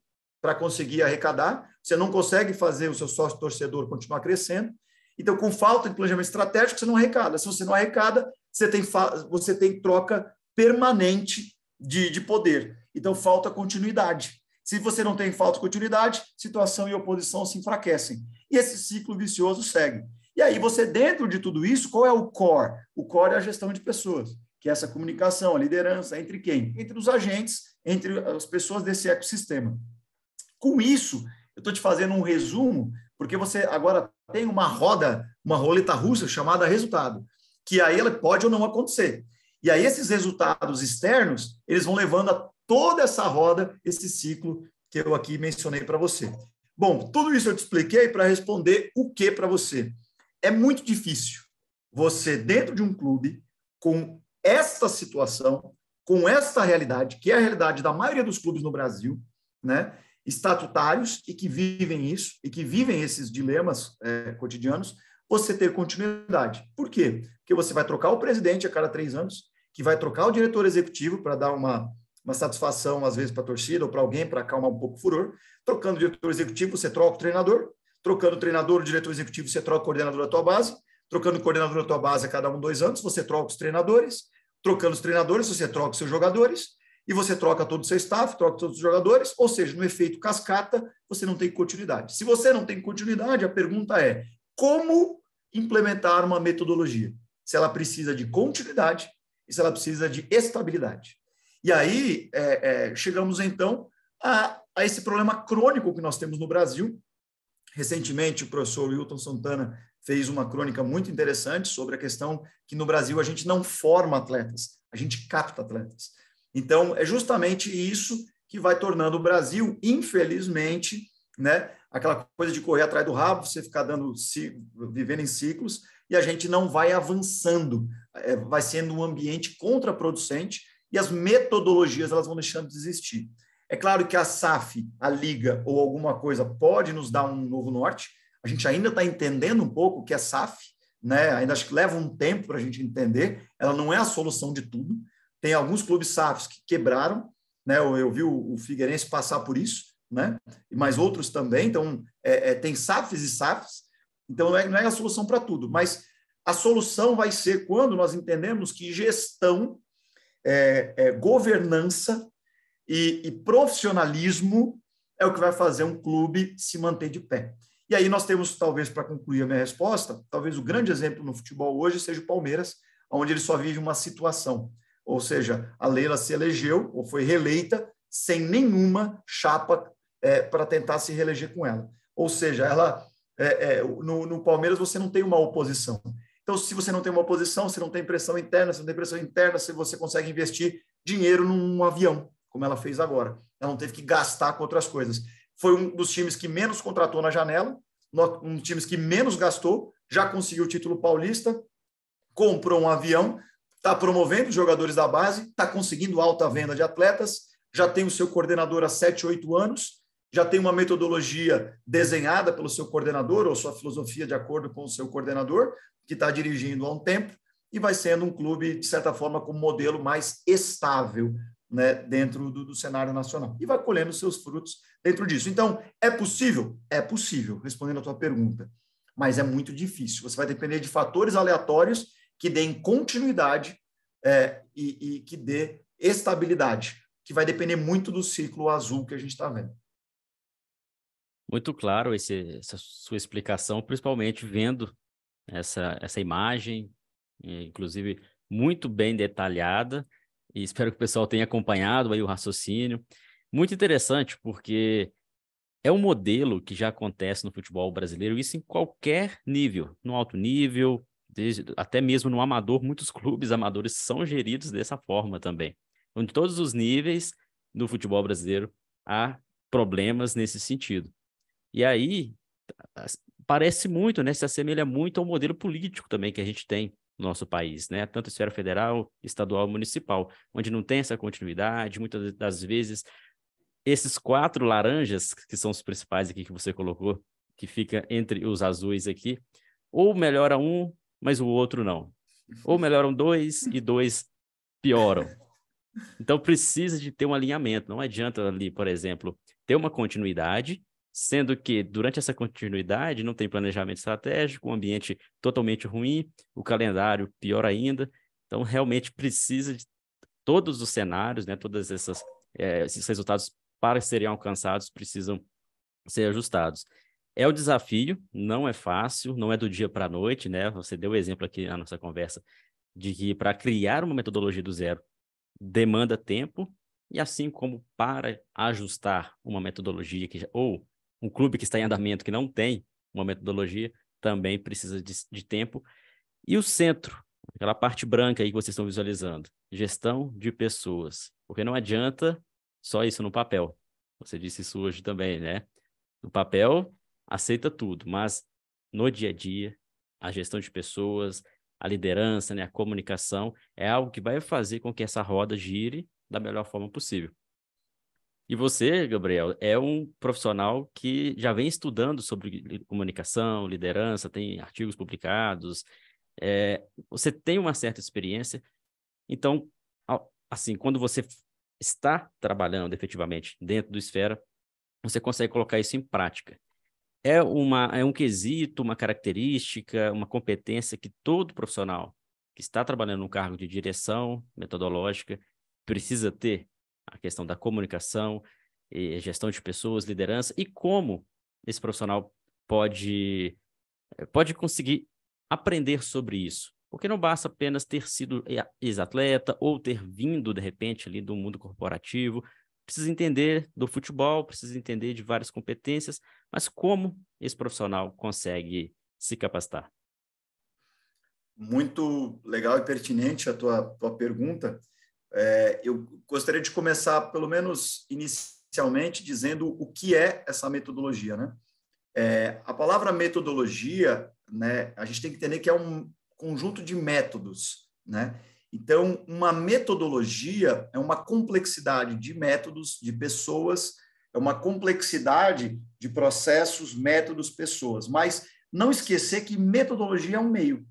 para conseguir arrecadar, você não consegue fazer o seu sócio torcedor continuar crescendo. Então, com falta de planejamento estratégico, você não arrecada. Se você não arrecada, você tem, você tem troca permanente de, de poder. Então, falta continuidade. Se você não tem falta de continuidade, situação e oposição se enfraquecem. E esse ciclo vicioso segue. E aí você, dentro de tudo isso, qual é o core? O core é a gestão de pessoas, que é essa comunicação, a liderança, entre quem? Entre os agentes, entre as pessoas desse ecossistema. Com isso, eu estou te fazendo um resumo, porque você agora tem uma roda, uma roleta russa chamada resultado, que aí ela pode ou não acontecer. E aí esses resultados externos, eles vão levando a toda essa roda, esse ciclo que eu aqui mencionei para você. Bom, tudo isso eu te expliquei para responder o que para você? é muito difícil você, dentro de um clube, com esta situação, com esta realidade, que é a realidade da maioria dos clubes no Brasil, né, estatutários e que vivem isso, e que vivem esses dilemas é, cotidianos, você ter continuidade. Por quê? Porque você vai trocar o presidente a cada três anos, que vai trocar o diretor executivo para dar uma, uma satisfação, às vezes, para a torcida ou para alguém, para acalmar um pouco o furor. Trocando o diretor executivo, você troca o treinador, Trocando treinador, diretor executivo, você troca o coordenador da tua base. Trocando o coordenador da tua base a cada um, dois anos, você troca os treinadores. Trocando os treinadores, você troca os seus jogadores. E você troca todo o seu staff, troca todos os jogadores. Ou seja, no efeito cascata, você não tem continuidade. Se você não tem continuidade, a pergunta é como implementar uma metodologia? Se ela precisa de continuidade e se ela precisa de estabilidade. E aí é, é, chegamos então a, a, esse problema crônico que nós temos no Brasil, Recentemente, o professor Wilton Santana fez uma crônica muito interessante sobre a questão que no Brasil a gente não forma atletas, a gente capta atletas. Então, é justamente isso que vai tornando o Brasil, infelizmente, né, aquela coisa de correr atrás do rabo, você ficar dando vivendo em ciclos e a gente não vai avançando, é, vai sendo um ambiente contraproducente e as metodologias elas vão deixando de existir. É claro que a SAF, a Liga ou alguma coisa pode nos dar um novo norte. A gente ainda está entendendo um pouco o que é SAF, né? ainda acho que leva um tempo para a gente entender. Ela não é a solução de tudo. Tem alguns clubes SAFs que quebraram, né? eu, eu vi o, o Figueirense passar por isso, né? mas outros também. Então, é, é, tem SAFs e SAFs. Então, não é, não é a solução para tudo, mas a solução vai ser quando nós entendemos que gestão, é, é, governança e, e profissionalismo é o que vai fazer um clube se manter de pé. E aí nós temos, talvez, para concluir a minha resposta, talvez o grande exemplo no futebol hoje seja o Palmeiras, onde ele só vive uma situação. Ou seja, a Leila se elegeu ou foi reeleita sem nenhuma chapa é, para tentar se reeleger com ela. Ou seja, ela é, é, no, no, Palmeiras você não tem uma oposição. Então, se você não tem uma oposição, você não tem pressão interna, se não tem pressão interna, se você consegue investir dinheiro num avião como ela fez agora. Ela não teve que gastar com outras coisas. Foi um dos times que menos contratou na janela, um dos times que menos gastou, já conseguiu o título paulista, comprou um avião, está promovendo os jogadores da base, está conseguindo alta venda de atletas, já tem o seu coordenador há 7, 8 anos, já tem uma metodologia desenhada pelo seu coordenador ou sua filosofia de acordo com o seu coordenador, que está dirigindo há um tempo, e vai sendo um clube, de certa forma, com um modelo mais estável né, dentro do, do, cenário nacional. E vai colhendo seus frutos dentro disso. Então, é possível? É possível, respondendo a tua pergunta. Mas é muito difícil. Você vai depender de fatores aleatórios que deem continuidade é, e, e que dê estabilidade, que vai depender muito do ciclo azul que a gente está vendo. Muito claro esse, essa sua explicação, principalmente vendo essa, essa imagem, inclusive muito bem detalhada, e espero que o pessoal tenha acompanhado aí o raciocínio. Muito interessante, porque é um modelo que já acontece no futebol brasileiro, isso em qualquer nível, no alto nível, desde, até mesmo no amador, muitos clubes amadores são geridos dessa forma também. Em então, todos os níveis do futebol brasileiro, há problemas nesse sentido. E aí, parece muito, né? Se assemelha muito ao modelo político também que a gente tem nosso país, né? Tanto esfera federal, estadual, municipal, onde não tem essa continuidade, muitas das vezes esses quatro laranjas que são os principais aqui que você colocou, que fica entre os azuis aqui, ou melhora um, mas o outro não. Ou melhoram dois e dois pioram. Então precisa de ter um alinhamento. Não adianta ali, por exemplo, ter uma continuidade sendo que durante essa continuidade não tem planejamento estratégico, um ambiente totalmente ruim, o calendário pior ainda. Então, realmente precisa de todos os cenários, né, todos é, eh, esses resultados para serem alcançados precisam ser ajustados. É o desafio, não é fácil, não é do dia para a noite, né? Você deu o exemplo aqui na nossa conversa de que para criar uma metodologia do zero demanda tempo, e assim como para ajustar uma metodologia que, ou um clube que está em andamento, que não tem uma metodologia, também precisa de, de tempo. E o centro, aquela parte branca aí que vocês estão visualizando, gestão de pessoas. Porque não adianta só isso no papel. Você disse isso hoje também, né? No papel, aceita tudo, mas no dia a dia, a gestão de pessoas, a liderança, né, a comunicação, é algo que vai fazer com que essa roda gire da melhor forma possível. E você, Gabriel, é um profissional que já vem estudando sobre comunicação, liderança, tem artigos publicados, é, você tem uma certa experiência. Então, assim, quando você está trabalhando efetivamente dentro do Esfera, você consegue colocar isso em prática. É, uma, é um quesito, uma característica, uma competência que todo profissional que está trabalhando num cargo de direção metodológica precisa ter? a questão da comunicação, gestão de pessoas, liderança e como esse profissional pode, eh, pode conseguir aprender sobre isso. Porque não basta apenas ter sido eh, ex-atleta ou ter vindo, de repente, ali do mundo corporativo. Precisa entender do futebol, precisa entender de várias competências, mas como esse profissional consegue se capacitar? Muito legal e pertinente a tua, tua pergunta. É, eu gostaria de começar, pelo menos inicialmente, dizendo o que é essa metodologia. Né? É, a palavra metodologia, né, a gente tem que entender que é um conjunto de métodos. Né? Então, uma metodologia é uma complexidade de métodos, de pessoas, é uma complexidade de processos, métodos, pessoas. Mas não esquecer que metodologia é um meio.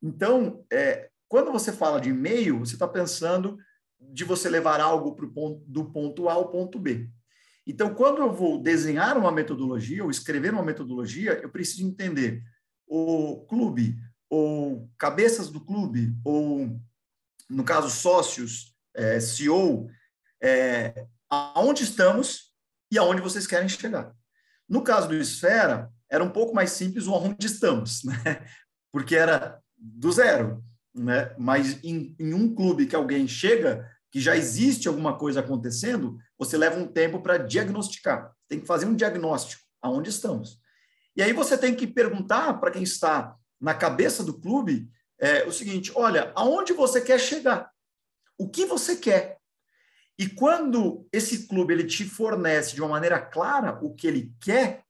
Então, é, quando você fala de e-mail, você está pensando de você levar algo ponto, do ponto A ao ponto B. Então, quando eu vou desenhar uma metodologia ou escrever uma metodologia, eu preciso entender o clube, ou cabeças do clube, ou, no caso, sócios, é, CEO, é, aonde estamos e aonde vocês querem chegar. No caso do Esfera, era um pouco mais simples o aonde estamos, [LAUGHS] né? porque era do zero né? mas em, em um clube que alguém chega, que já existe alguma coisa acontecendo, você leva um tempo para diagnosticar. Tem que fazer um diagnóstico, aonde estamos. E aí você tem que perguntar para quem está na cabeça do clube é, o seguinte: olha, aonde você quer chegar? O que você quer? E quando esse clube ele te fornece de uma maneira clara o que ele quer,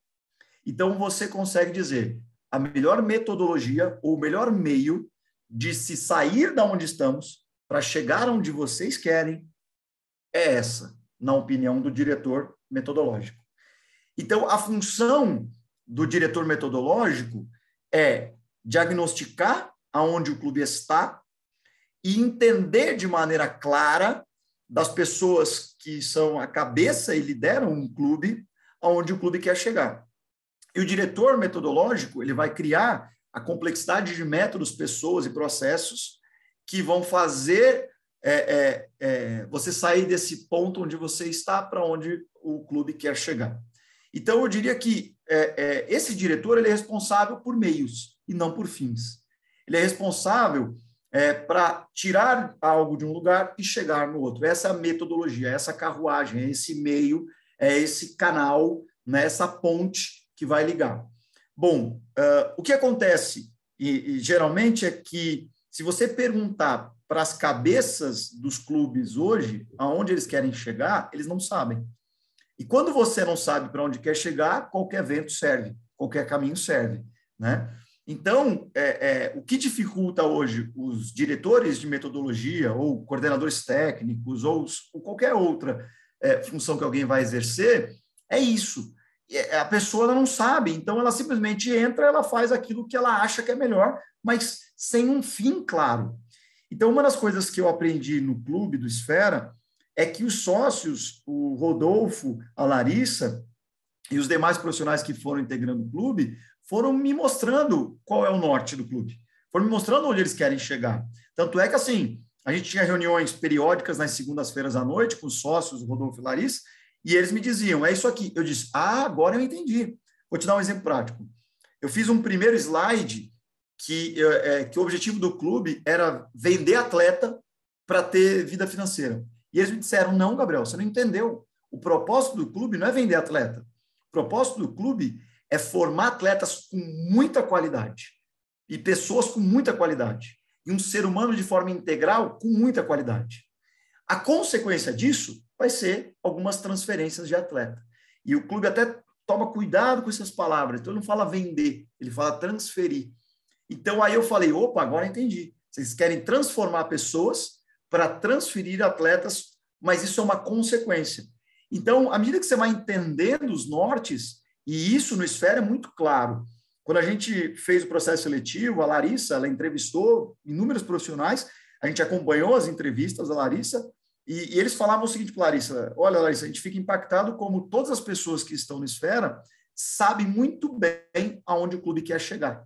então você consegue dizer a melhor metodologia ou o melhor meio de se sair da onde estamos para chegar onde vocês querem é essa, na opinião do diretor metodológico. Então, a função do diretor metodológico é diagnosticar aonde o clube está e entender de maneira clara das pessoas que são a cabeça e lideram um clube aonde o clube quer chegar. E o diretor metodológico, ele vai criar a complexidade de métodos, pessoas e processos que vão fazer é, é, é, você sair desse ponto onde você está para onde o clube quer chegar. Então, eu diria que é, é, esse diretor ele é responsável por meios e não por fins. Ele é responsável é, para tirar algo de um lugar e chegar no outro. Essa é a metodologia, essa carruagem, esse meio, é esse canal, né, essa ponte que vai ligar. Bom, uh, o que acontece e, e, geralmente é que se você perguntar para as cabeças dos clubes hoje aonde eles querem chegar, eles não sabem. E quando você não sabe para onde quer chegar, qualquer vento serve, qualquer caminho serve, né? Então, é, é, o que dificulta hoje os diretores de metodologia ou coordenadores técnicos ou, ou qualquer outra é, função que alguém vai exercer é isso. É, é, a pessoa não sabe, então ela simplesmente entra, ela faz aquilo que ela acha que é melhor, mas sem um fim claro. Então, uma das coisas que eu aprendi no clube do Esfera é que os sócios, o Rodolfo, a Larissa e os demais profissionais que foram integrando o clube, foram me mostrando qual é o norte do clube, foram me mostrando onde eles querem chegar. Tanto é que, assim, a gente tinha reuniões periódicas nas segundas-feiras à noite com os sócios, o Rodolfo e Larissa, e eles me diziam, é isso aqui. Eu disse, ah, agora eu entendi. Vou te dar um exemplo prático. Eu fiz um primeiro slide que, é, que o objetivo do clube era vender atleta para ter vida financeira. E eles me disseram, não, Gabriel, você não entendeu. O propósito do clube não é vender atleta. O propósito do clube é formar atletas com muita qualidade e pessoas com muita qualidade e um ser humano de forma integral com muita qualidade. A consequência disso vai ser algumas transferências de atleta. E o clube até toma cuidado com essas palavras, então ele não fala vender, ele fala transferir. Então aí eu falei, opa, agora entendi. Vocês querem transformar pessoas para transferir atletas, mas isso é uma consequência. Então, à medida que você vai entendendo os nortes, e isso no Esfera é muito claro. Quando a gente fez o processo seletivo, a Larissa, ela entrevistou inúmeros profissionais, a gente acompanhou as entrevistas da Larissa, e, e, eles falavam o seguinte, Larissa: olha, Larissa, a gente fica impactado como todas as pessoas que estão na esfera sabem muito bem aonde o clube quer chegar.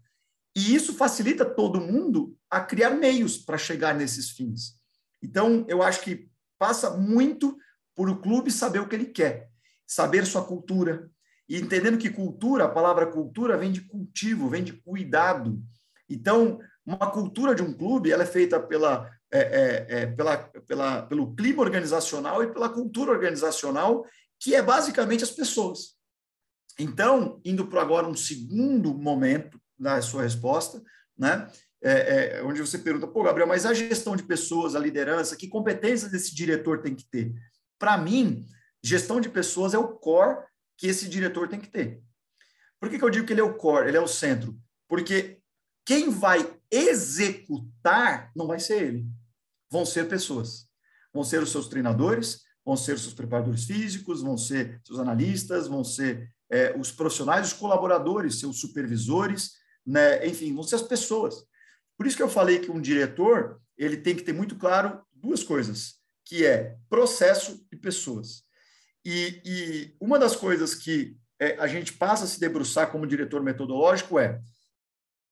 E isso facilita todo mundo a criar meios para chegar nesses fins. Então, eu acho que passa muito por o clube saber o que ele quer, saber sua cultura. E entendendo que cultura, a palavra cultura vem de cultivo, vem de cuidado. Então, uma cultura de um clube, ela é feita pela é, é, é, pela, pela, pelo clima organizacional e pela cultura organizacional, que é basicamente as pessoas. Então, indo para agora um segundo momento da sua resposta, né? É, é, onde você pergunta, pô, Gabriel, mas a gestão de pessoas, a liderança, que competências esse diretor tem que ter? Para mim, gestão de pessoas é o core que esse diretor tem que ter. Por que, que eu digo que ele é o core, ele é o centro? Porque quem vai executar não vai ser ele vão ser pessoas. Vão ser os seus treinadores, vão ser os seus preparadores físicos, vão ser seus analistas, vão ser é, os profissionais, os colaboradores, seus supervisores, né? enfim, vão ser as pessoas. Por isso que eu falei que um diretor ele tem que ter muito claro duas coisas, que é processo e pessoas. E, e uma das coisas que é, a gente passa a se debruçar como diretor metodológico é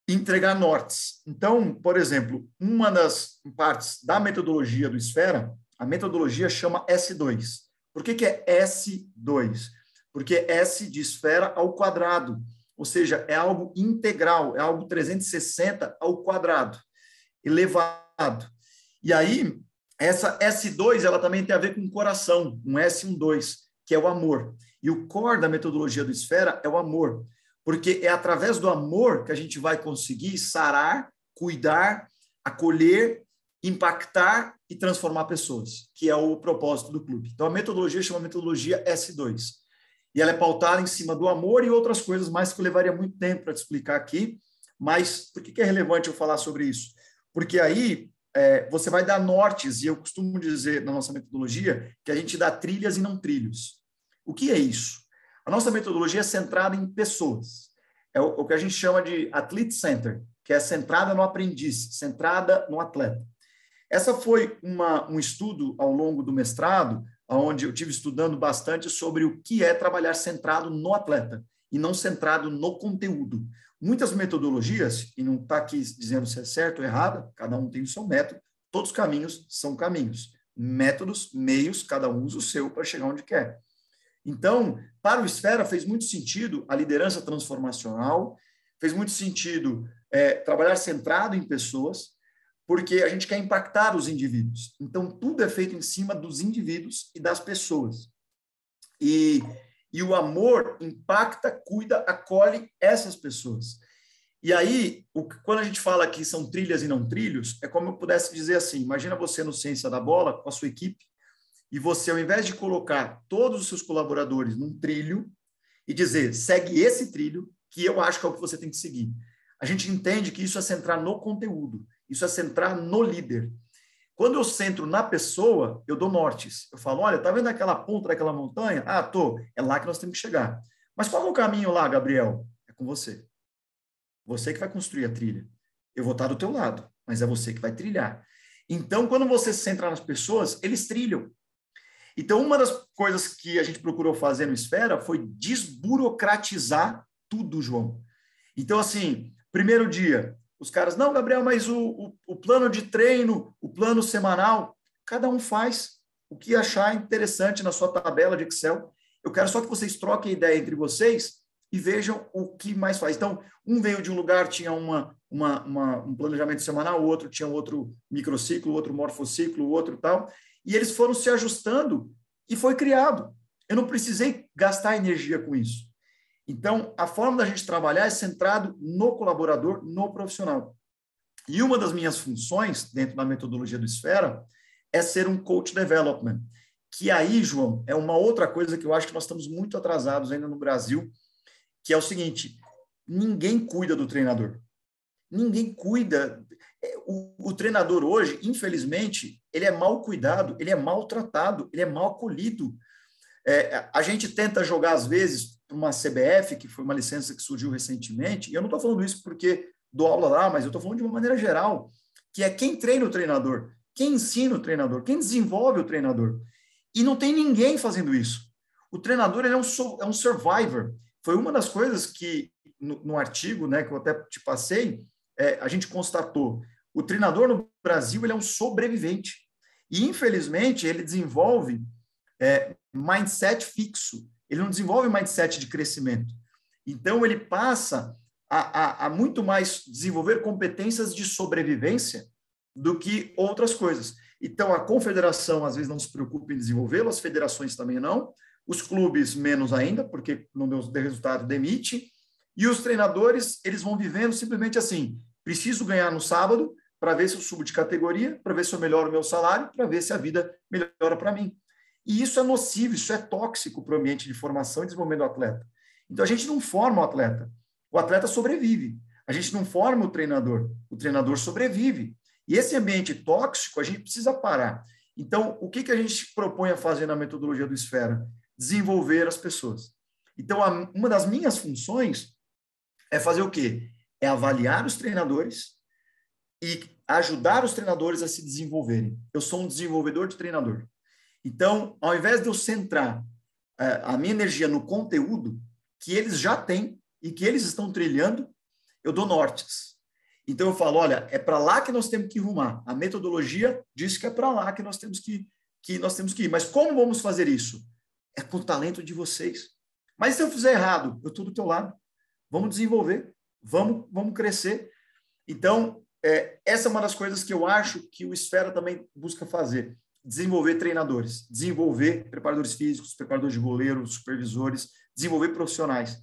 entregar nortes. Então, por exemplo, uma das partes da metodologia do Esfera, a metodologia chama S2. Por que, que é S2? Porque é S de esfera ao quadrado, ou seja, é algo integral, é algo 360 ao quadrado, elevado. E aí, essa S2, ela também tem a ver com coração, um S12, que é o amor. E o core da metodologia do Esfera é o amor. Porque é através do amor que a gente vai conseguir sarar, cuidar, acolher, impactar e transformar pessoas, que é o propósito do clube. Então a metodologia chama metodologia S2. E ela é pautada em cima do amor e outras coisas mais que eu levaria muito tempo para te explicar aqui. Mas por que é relevante eu falar sobre isso? Porque aí é, você vai dar nortes, e eu costumo dizer na nossa metodologia que a gente dá trilhas e não trilhos. O que é isso? A nossa metodologia é centrada em pessoas. É o, que a gente chama de athlete center, que é centrada no aprendiz, centrada no atleta. Essa foi uma, um estudo ao longo do mestrado, onde eu tive estudando bastante sobre o que é trabalhar centrado no atleta e não centrado no conteúdo. Muitas metodologias, e não está aqui dizendo se é certo ou errada, cada um tem o seu método, todos os caminhos são caminhos. Métodos, meios, cada um usa o seu para chegar onde quer. Então, para o Esfera fez muito sentido a liderança transformacional, fez muito sentido é, trabalhar centrado em pessoas, porque a gente quer impactar os indivíduos. Então, tudo é feito em cima dos indivíduos e das pessoas. E, e o amor impacta, cuida, acolhe essas pessoas. E aí, o, quando a gente fala que são trilhas e não trilhos, é como eu pudesse dizer assim: imagina você no Ciência da Bola, com a sua equipe, e você, ao invés de colocar todos os seus colaboradores num trilho e dizer, segue esse trilho, que eu acho que é o que você tem que seguir. A gente entende que isso é centrar no conteúdo, isso é centrar no líder. Quando eu centro na pessoa, eu dou nortes. Eu falo, olha, tá vendo aquela ponta daquela montanha? Ah, tô, é lá que nós temos que chegar. Mas qual é o caminho lá, Gabriel? É com você. Você que vai construir a trilha. Eu vou estar do teu lado, mas é você que vai trilhar. Então, quando você centra nas pessoas, eles trilham. Então, uma das coisas que a gente procurou fazer no Esfera foi desburocratizar tudo, João. Então, assim, primeiro dia, os caras, não, Gabriel, mas o, o, o plano de treino, o plano semanal, cada um faz o que achar interessante na sua tabela de Excel. Eu quero só que vocês troquem ideia entre vocês e vejam o que mais faz. Então, um veio de um lugar, tinha uma, uma, uma um planejamento semanal, o outro tinha outro microciclo, outro morfociclo, o outro tal e eles foram se ajustando e foi criado. Eu não precisei gastar energia com isso. Então, a forma da gente trabalhar é centrado no colaborador, no profissional. E uma das minhas funções dentro da metodologia do Esfera é ser um coach development, que aí, João, é uma outra coisa que eu acho que nós estamos muito atrasados ainda no Brasil, que é o seguinte: ninguém cuida do treinador. Ninguém cuida é, o, o, treinador hoje, infelizmente, ele é mal cuidado, ele é maltratado, ele é mal acolhido. É, a gente tenta jogar, às vezes, para uma CBF, que foi uma licença que surgiu recentemente, e eu não estou falando isso porque dou aula lá, mas eu estou falando de uma maneira geral, que é quem treina o treinador, quem ensina o treinador, quem desenvolve o treinador. E não tem ninguém fazendo isso. O treinador ele é, um, é um survivor. Foi uma das coisas que, no, no artigo né, que eu até te passei, é, a gente constatou, o treinador no Brasil ele é um sobrevivente. E, infelizmente, ele desenvolve é, mindset fixo. Ele não desenvolve mindset de crescimento. Então, ele passa a, a, a muito mais desenvolver competências de sobrevivência do que outras coisas. Então, a confederação, às vezes, não se preocupa em desenvolvê-lo, as federações também não, os clubes, menos ainda, porque não deu, resultado, demite. E os treinadores, eles vão vivendo simplesmente assim: Preciso ganhar no sábado para ver se eu subo de categoria, para ver se eu melhoro o meu salário, para ver se a vida melhora para mim. E isso é nocivo, isso é tóxico para o ambiente de formação e desenvolvimento do atleta. Então a gente não forma o atleta, o atleta sobrevive. A gente não forma o treinador, o treinador sobrevive. E esse ambiente tóxico a gente precisa parar. Então, o que, que a gente propõe a fazer na metodologia do Esfera? Desenvolver as pessoas. Então, a, uma das minhas funções é fazer o quê? é avaliar os treinadores e ajudar os treinadores a se desenvolverem. Eu sou um desenvolvedor de treinador. Então, ao invés de eu centrar é, a minha energia no conteúdo que eles já têm e que eles estão trilhando, eu dou nortes. Então eu falo, olha, é para lá que nós temos que rumar. A metodologia diz que é para lá que nós temos que que nós temos que ir. Mas como vamos fazer isso? É com o talento de vocês. Mas se eu fizer errado, eu estou do teu lado. Vamos desenvolver. Vamos, vamos crescer. Então, é, essa é uma das coisas que eu acho que o Esfera também busca fazer: desenvolver treinadores, desenvolver preparadores físicos, preparadores de goleiro, supervisores, desenvolver profissionais.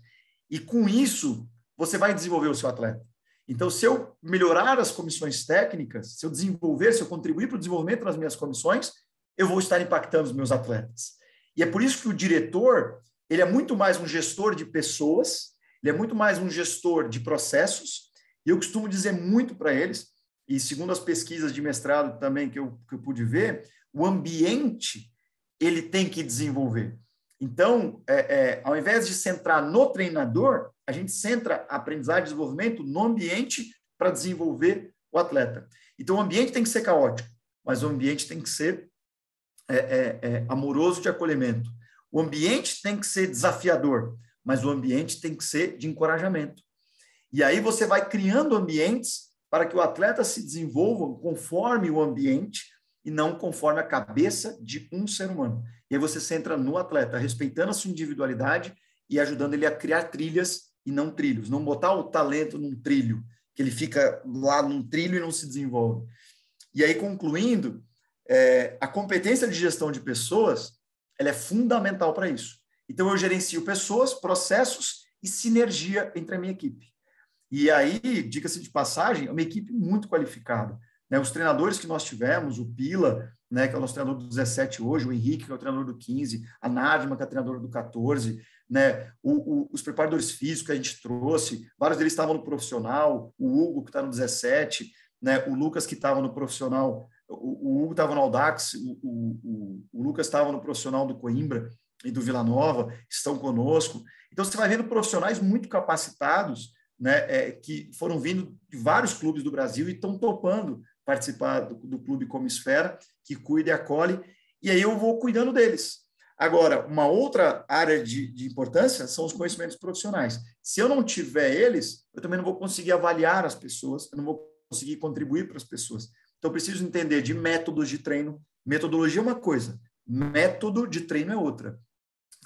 E com isso, você vai desenvolver o seu atleta. Então, se eu melhorar as comissões técnicas, se eu desenvolver, se eu contribuir para o desenvolvimento das minhas comissões, eu vou estar impactando os meus atletas. E é por isso que o diretor, ele é muito mais um gestor de pessoas ele é muito mais um gestor de processos, e eu costumo dizer muito para eles, e segundo as pesquisas de mestrado também que eu, que eu pude ver, o ambiente ele tem que desenvolver. Então, é, é, ao invés de centrar no treinador, a gente centra aprendizagem e desenvolvimento no ambiente para desenvolver o atleta. Então, o ambiente tem que ser caótico, mas o ambiente tem que ser é, é, é amoroso de acolhimento. O ambiente tem que ser desafiador, mas o ambiente tem que ser de encorajamento. E aí você vai criando ambientes para que o atleta se desenvolva conforme o ambiente e não conforme a cabeça de um ser humano. E aí você centra no atleta, respeitando a sua individualidade e ajudando ele a criar trilhas e não trilhos. Não botar o talento num trilho, que ele fica lá num trilho e não se desenvolve. E aí, concluindo, é, a competência de gestão de pessoas ela é fundamental para isso. Então, eu gerencio pessoas, processos e sinergia entre a minha equipe. E aí, dica se de passagem, é uma equipe muito qualificada. Né? Os treinadores que nós tivemos, o Pila, né, que é o nosso treinador do 17 hoje, o Henrique, que é o treinador do 15, a Nadima, que é a treinadora do 14, né, o, o, os preparadores físicos que a gente trouxe, vários deles estavam no profissional, o Hugo, que está no 17, né, o Lucas, que estava no profissional, o, o Hugo estava no Audax, o, o Lucas estava no profissional do Coimbra, e do Vila Nova estão conosco. Então, você vai vendo profissionais muito capacitados, né, é, que foram vindo de vários clubes do Brasil e estão topando participar do, do clube como esfera, que cuida e acolhe, e aí eu vou cuidando deles. Agora, uma outra área de, de importância são os conhecimentos profissionais. Se eu não tiver eles, eu também não vou conseguir avaliar as pessoas, eu não vou conseguir contribuir para as pessoas. Então, eu preciso entender de métodos de treino. Metodologia é uma coisa, método de treino é outra.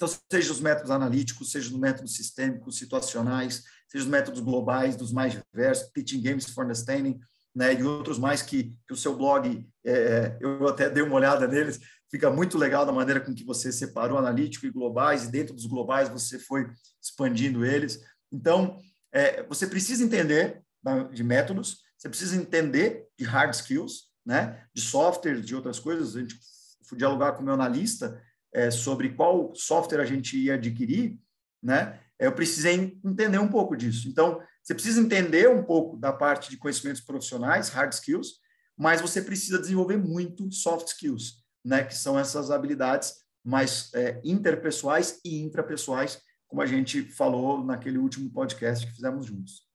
Então, seja os métodos analíticos, seja os métodos sistêmicos, situacionais, seja os métodos globais, dos mais diversos, Teaching Games for Understanding, né, e outros mais que, que o seu blog, é, é, eu até dei uma olhada neles, fica muito legal da maneira com que você separou analítico e globais, e dentro dos globais você foi expandindo eles. Então, é, você precisa entender né, de métodos, você precisa entender de hard skills, né, de software, de outras coisas. A gente fui dialogar com o meu analista é, sobre qual software a gente ia adquirir, né? Eu precisei entender um pouco disso. Então, você precisa entender um pouco da parte de conhecimentos profissionais, hard skills, mas você precisa desenvolver muito soft skills, né? Que são essas habilidades mais é, interpessoais e intrapessoais, como a gente falou naquele último podcast que fizemos juntos.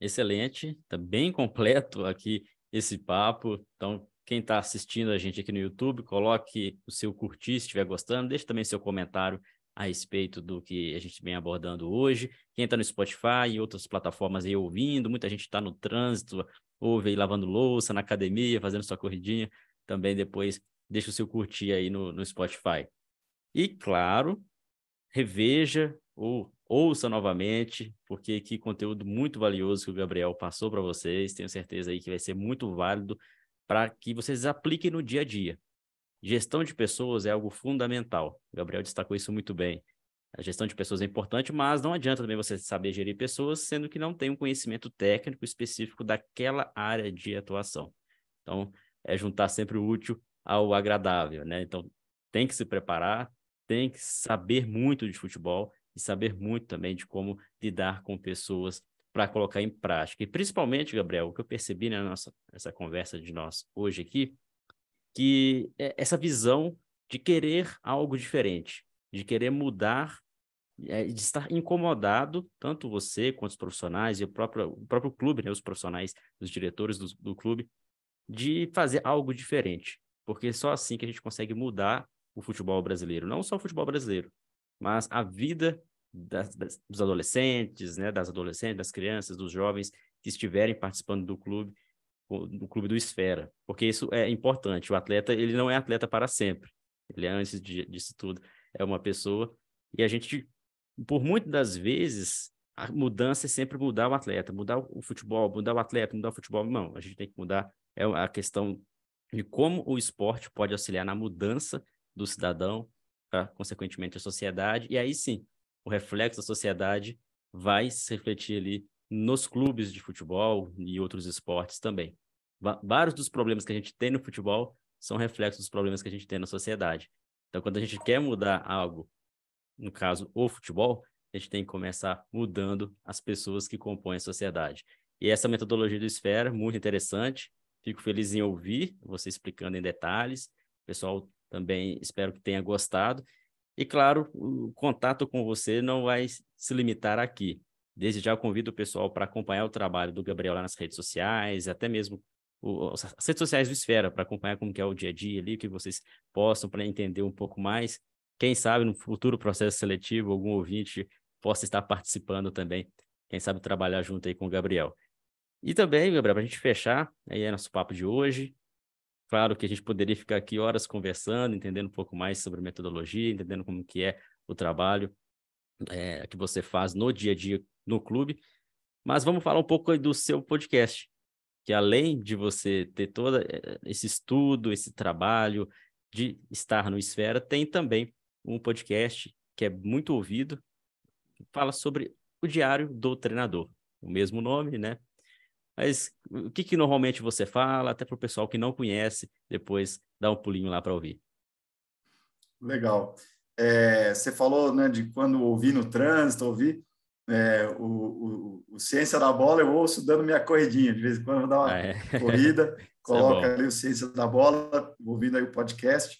Excelente, tá bem completo aqui esse papo. Então, quem está assistindo a gente aqui no YouTube, coloque o seu curtir se estiver gostando, deixe também seu comentário a respeito do que a gente vem abordando hoje. Quem está no Spotify e outras plataformas aí ouvindo, muita gente está no trânsito, ouve aí lavando louça, na academia, fazendo sua corridinha, também depois deixa o seu curtir aí no, no Spotify. E, claro, reveja ou ouça novamente, porque que conteúdo muito valioso que o Gabriel passou para vocês, tenho certeza aí que vai ser muito válido para que vocês apliquem no dia a dia. Gestão de pessoas é algo fundamental. O Gabriel destacou isso muito bem. A gestão de pessoas é importante, mas não adianta também você saber gerir pessoas, sendo que não tem um conhecimento técnico específico daquela área de atuação. Então, é juntar sempre o útil ao agradável, né? Então, tem que se preparar, tem que saber muito de futebol e saber muito também de como lidar com pessoas para colocar em prática. E principalmente, Gabriel, o que eu percebi né, na nossa essa conversa de nós hoje aqui, que é essa visão de querer algo diferente, de querer mudar, é, de estar incomodado, tanto você quanto os profissionais e o próprio, o próprio clube, né, os profissionais, os diretores do, do clube, de fazer algo diferente, porque só assim que a gente consegue mudar o futebol brasileiro, não só o futebol brasileiro, mas a vida das, das, dos adolescentes, né, das adolescentes, das crianças, dos jovens que estiverem participando do clube, do clube do Esfera, porque isso é importante. O atleta, ele não é atleta para sempre. Ele, antes de, disso tudo, é uma pessoa. E a gente, por muitas das vezes, a mudança é sempre mudar o atleta, mudar o futebol, mudar o atleta, mudar o futebol. Não, a gente tem que mudar é a questão de como o esporte pode auxiliar na mudança do cidadão, pra, consequentemente, a sociedade. E aí sim, o reflexo da sociedade vai se refletir ali nos clubes de futebol e outros esportes também. Vários dos problemas que a gente tem no futebol são reflexos dos problemas que a gente tem na sociedade. Então, quando a gente quer mudar algo, no caso, o futebol, a gente tem que começar mudando as pessoas que compõem a sociedade. E essa metodologia do Esfera, muito interessante. Fico feliz em ouvir você explicando em detalhes. O pessoal também espero que tenha gostado. E claro, o contato com você não vai se limitar aqui. Desde já convido o pessoal para acompanhar o trabalho do Gabriel lá nas redes sociais, até mesmo o, as redes sociais do Esfera, para acompanhar como que é o dia a dia ali, o que vocês possam para entender um pouco mais. Quem sabe no futuro processo seletivo, algum ouvinte possa estar participando também, quem sabe trabalhar junto aí com o Gabriel. E também, Gabriel, para a gente fechar aí é nosso papo de hoje, Claro que a gente poderia ficar aqui horas conversando, entendendo um pouco mais sobre metodologia, entendendo como que é o trabalho é, que você faz no dia a dia no clube. Mas vamos falar um pouco do seu podcast, que além de você ter todo eh, esse estudo, esse trabalho de estar no Esfera, tem também um podcast que é muito ouvido, que fala sobre o diário do treinador. O mesmo nome, né? Mas o que, que normalmente você fala, até para o pessoal que não conhece, depois dá um pulinho lá para ouvir. Legal. É, você falou né, de quando ouvir no trânsito, ouvir é, o, o, o, Ciência da Bola, eu ouço dando minha corridinha, de vez em quando eu vou dar uma ah, é. [LAUGHS] corrida, é coloca ali o Ciência da Bola, ouvindo aí o podcast,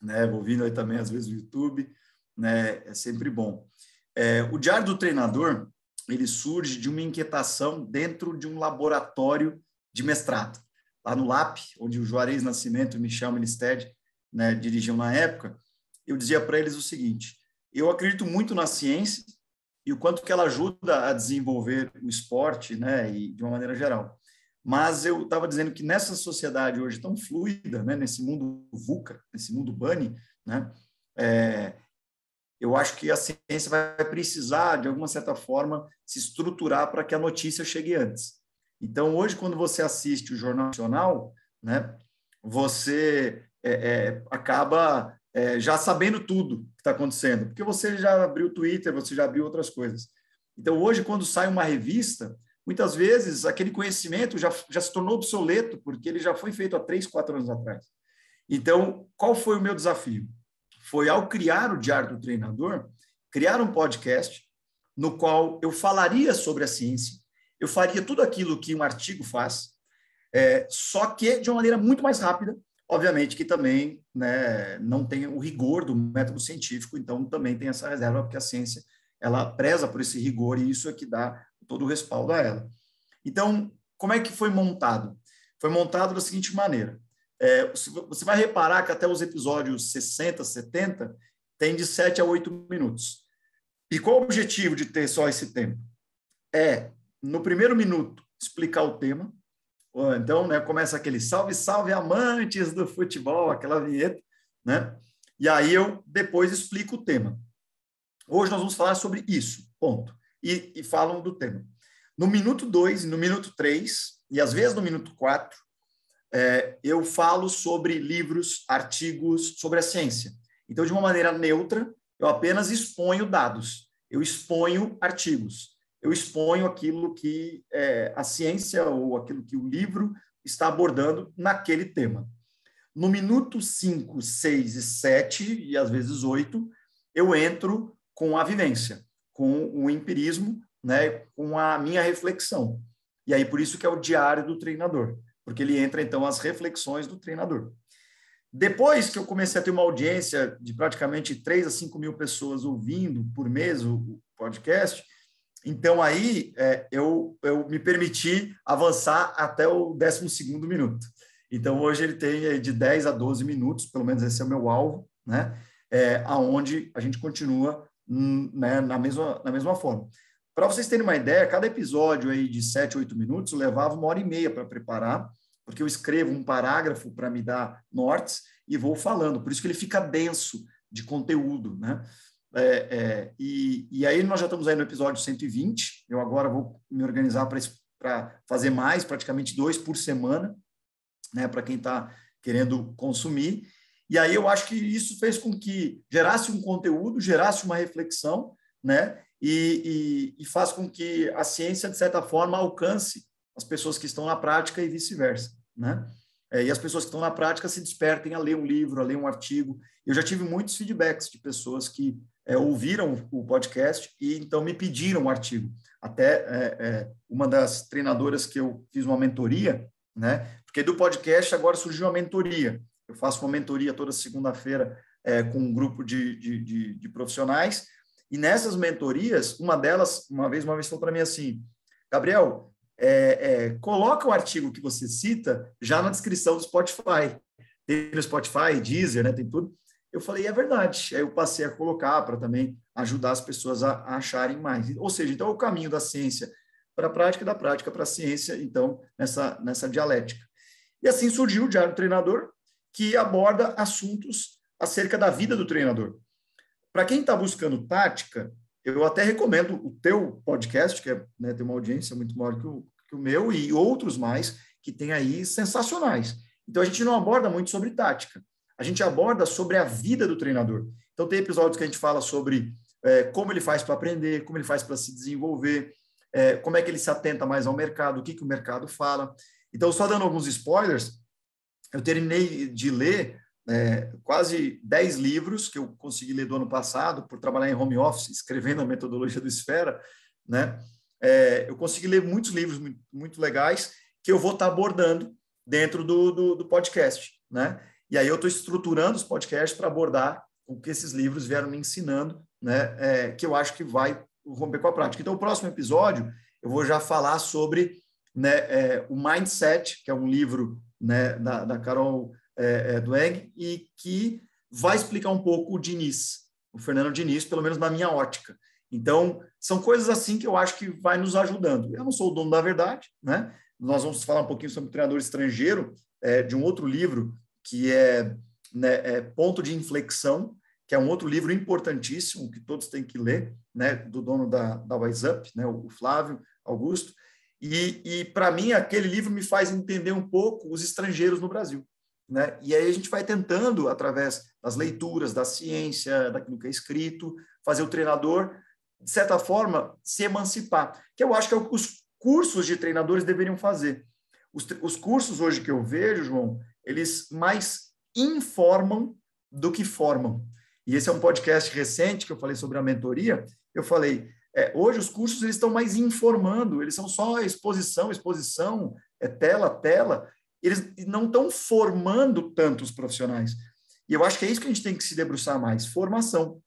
né, ouvindo aí também às vezes o YouTube, né, é sempre bom. É, o Diário do Treinador, ele surge de uma inquietação dentro de um laboratório de mestrado, lá no LAP, onde o Juarez Nascimento e Michel Ministério né, dirigiam na época. Eu dizia para eles o seguinte: eu acredito muito na ciência e o quanto que ela ajuda a desenvolver o esporte, né, e de uma maneira geral. Mas eu estava dizendo que nessa sociedade hoje tão fluida, né, nesse mundo VUCA, nesse mundo bunny, né, é, eu acho que a ciência vai precisar, de alguma certa forma, se estruturar para que a notícia chegue antes. Então, hoje, quando você assiste o Jornal Nacional, né, você é, é, acaba é, já sabendo tudo que está acontecendo, porque você já abriu o Twitter, você já abriu outras coisas. Então, hoje, quando sai uma revista, muitas vezes aquele conhecimento já, já se tornou obsoleto, porque ele já foi feito há três, quatro anos atrás. Então, qual foi o meu desafio? foi ao criar o Diário do Treinador, criar um podcast no qual eu falaria sobre a ciência, eu faria tudo aquilo que um artigo faz, é, só que de uma maneira muito mais rápida, obviamente que também né, não tem o rigor do método científico, então também tem essa reserva, porque a ciência ela preza por esse rigor e isso é que dá todo o respaldo a ela. Então, como é que foi montado? Foi montado da seguinte maneira: é, você vai reparar que até os episódios 60, 70, tem de 7 a 8 minutos. E qual o objetivo de ter só esse tempo? É, no primeiro minuto, explicar o tema. Então, né, começa aquele salve, salve amantes do futebol, aquela vinheta, né? E aí eu depois explico o tema. Hoje nós vamos falar sobre isso, ponto. E, e falam do tema. No minuto 2, no minuto 3, e às vezes no minuto 4, é, eu falo sobre livros, artigos, sobre a ciência. Então, de uma maneira neutra, eu apenas exponho dados, eu exponho artigos, eu exponho aquilo que é, a ciência ou aquilo que o livro está abordando naquele tema. No minuto 5, 6 e 7, e às vezes 8, eu entro com a vivência, com o empirismo, né, com a minha reflexão. E aí, por isso que é o diário do treinador porque ele entra então as reflexões do treinador. Depois que eu comecei a ter uma audiência de praticamente 3 a 5 mil pessoas ouvindo por mês o podcast, então aí é, eu, eu me permiti avançar até o 12 minuto. Então hoje ele tem de 10 a 12 minutos, pelo menos esse é o meu alvo, né? É, aonde a gente continua hum, né, na, mesma, na mesma forma. Para vocês terem uma ideia, cada episódio aí de sete, oito minutos levava uma hora e meia para preparar, porque eu escrevo um parágrafo para me dar nortes e vou falando. Por isso que ele fica denso de conteúdo, né? É, é, e, e, aí nós já estamos aí no episódio 120. Eu agora vou me organizar para fazer mais, praticamente dois por semana, né? Para quem está querendo consumir. E aí eu acho que isso fez com que gerasse um conteúdo, gerasse uma reflexão, né? e, e, e faz com que a ciência, de certa forma, alcance as pessoas que estão na prática e vice-versa, né? É, e as pessoas que estão na prática se despertem a ler um livro, a ler um artigo. Eu já tive muitos feedbacks de pessoas que é, ouviram o podcast e então me pediram o um artigo. Até é, é, uma das treinadoras que eu fiz uma mentoria, né? Porque do podcast agora surgiu a mentoria. Eu faço uma mentoria toda segunda-feira é, com um grupo de, de, de, de profissionais e nessas mentorias, uma delas, uma vez, uma vez falou para mim assim, Gabriel, é, é, coloca o artigo que você cita já na descrição do Spotify. Tem no Spotify, Deezer, né, tem tudo. Eu falei, é verdade. Aí eu passei a colocar para também ajudar as pessoas a, a, acharem mais. Ou seja, então é o caminho da ciência para a prática, da prática para a ciência, então, nessa, nessa dialética. E assim surgiu o Diário do Treinador, que aborda assuntos acerca da vida do treinador. Para quem está buscando tática, eu até recomendo o teu podcast, que é, né, tem uma audiência muito maior que o, que o meu, e outros mais que tem aí sensacionais. Então, a gente não aborda muito sobre tática. A gente aborda sobre a vida do treinador. Então, tem episódios que a gente fala sobre é, como ele faz para aprender, como ele faz para se desenvolver, é, como é que ele se atenta mais ao mercado, o que, que o mercado fala. Então, só dando alguns spoilers, eu terminei de ler é, quase 10 livros que eu consegui ler do ano passado, por trabalhar em home office, escrevendo a metodologia do Esfera, né? É, eu consegui ler muitos livros muito, muito, legais que eu vou estar abordando dentro do, do, do podcast, né? E aí eu estou estruturando os podcasts para abordar o que esses livros vieram me ensinando, né? É, que eu acho que vai romper com a prática. Então, o próximo episódio eu vou já falar sobre né, é, o Mindset, que é um livro né, da, da Carol é, é, do EG e que vai explicar um pouco o Diniz, o Fernando Diniz, pelo menos na minha ótica. Então, são coisas assim que eu acho que vai nos ajudando. Eu não sou o dono da verdade, né? Nós vamos falar um pouquinho sobre treinador estrangeiro, é, de um outro livro que é, né, é, Ponto de Inflexão, que é um outro livro importantíssimo que todos têm que ler, né? Do dono da, da Wise Up, né? O Flávio Augusto. E, e para mim, aquele livro me faz entender um pouco os estrangeiros no Brasil. Né? E aí a gente vai tentando, através das leituras, da ciência, daquilo que é escrito, fazer o treinador, de certa forma, se emancipar, que eu acho que é o que os cursos de treinadores deveriam fazer. Os, os cursos hoje que eu vejo, João, eles mais informam do que formam. E esse é um podcast recente que eu falei sobre a mentoria. Eu falei, é, hoje os cursos eles estão mais informando, eles são só exposição, exposição, é tela, tela, eles não estão formando tantos profissionais. E eu acho que é isso que a gente tem que se debruçar mais, formação.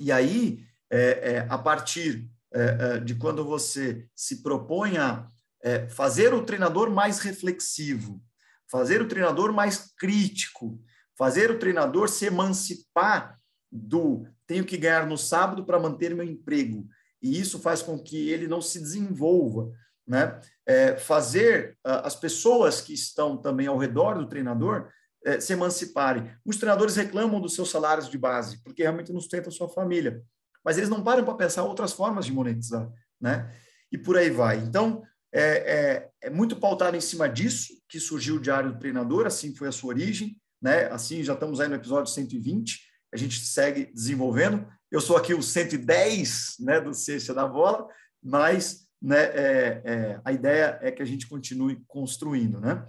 E aí, é, é, a partir é, é de quando você se propõe a é, fazer o treinador mais reflexivo, fazer o treinador mais crítico, fazer o treinador se emancipar do tenho que ganhar no sábado para manter meu emprego. E isso faz com que ele não se desenvolva. Né? é, fazer uh, as pessoas que estão também ao redor do treinador é, se emanciparem. Os treinadores reclamam dos seus salários de base, porque realmente não sustentam sua família. Mas eles não param para pensar outras formas de monetizar, né? E por aí vai. Então, é, é, é muito pautado em cima disso que surgiu o Diário do Treinador, assim foi a sua origem, né? Assim, já estamos aí no episódio 120, a gente segue desenvolvendo. Eu sou aqui o 110, né, do Ciência da Bola, mas né, é, é, a ideia é que a gente continue construindo. Né?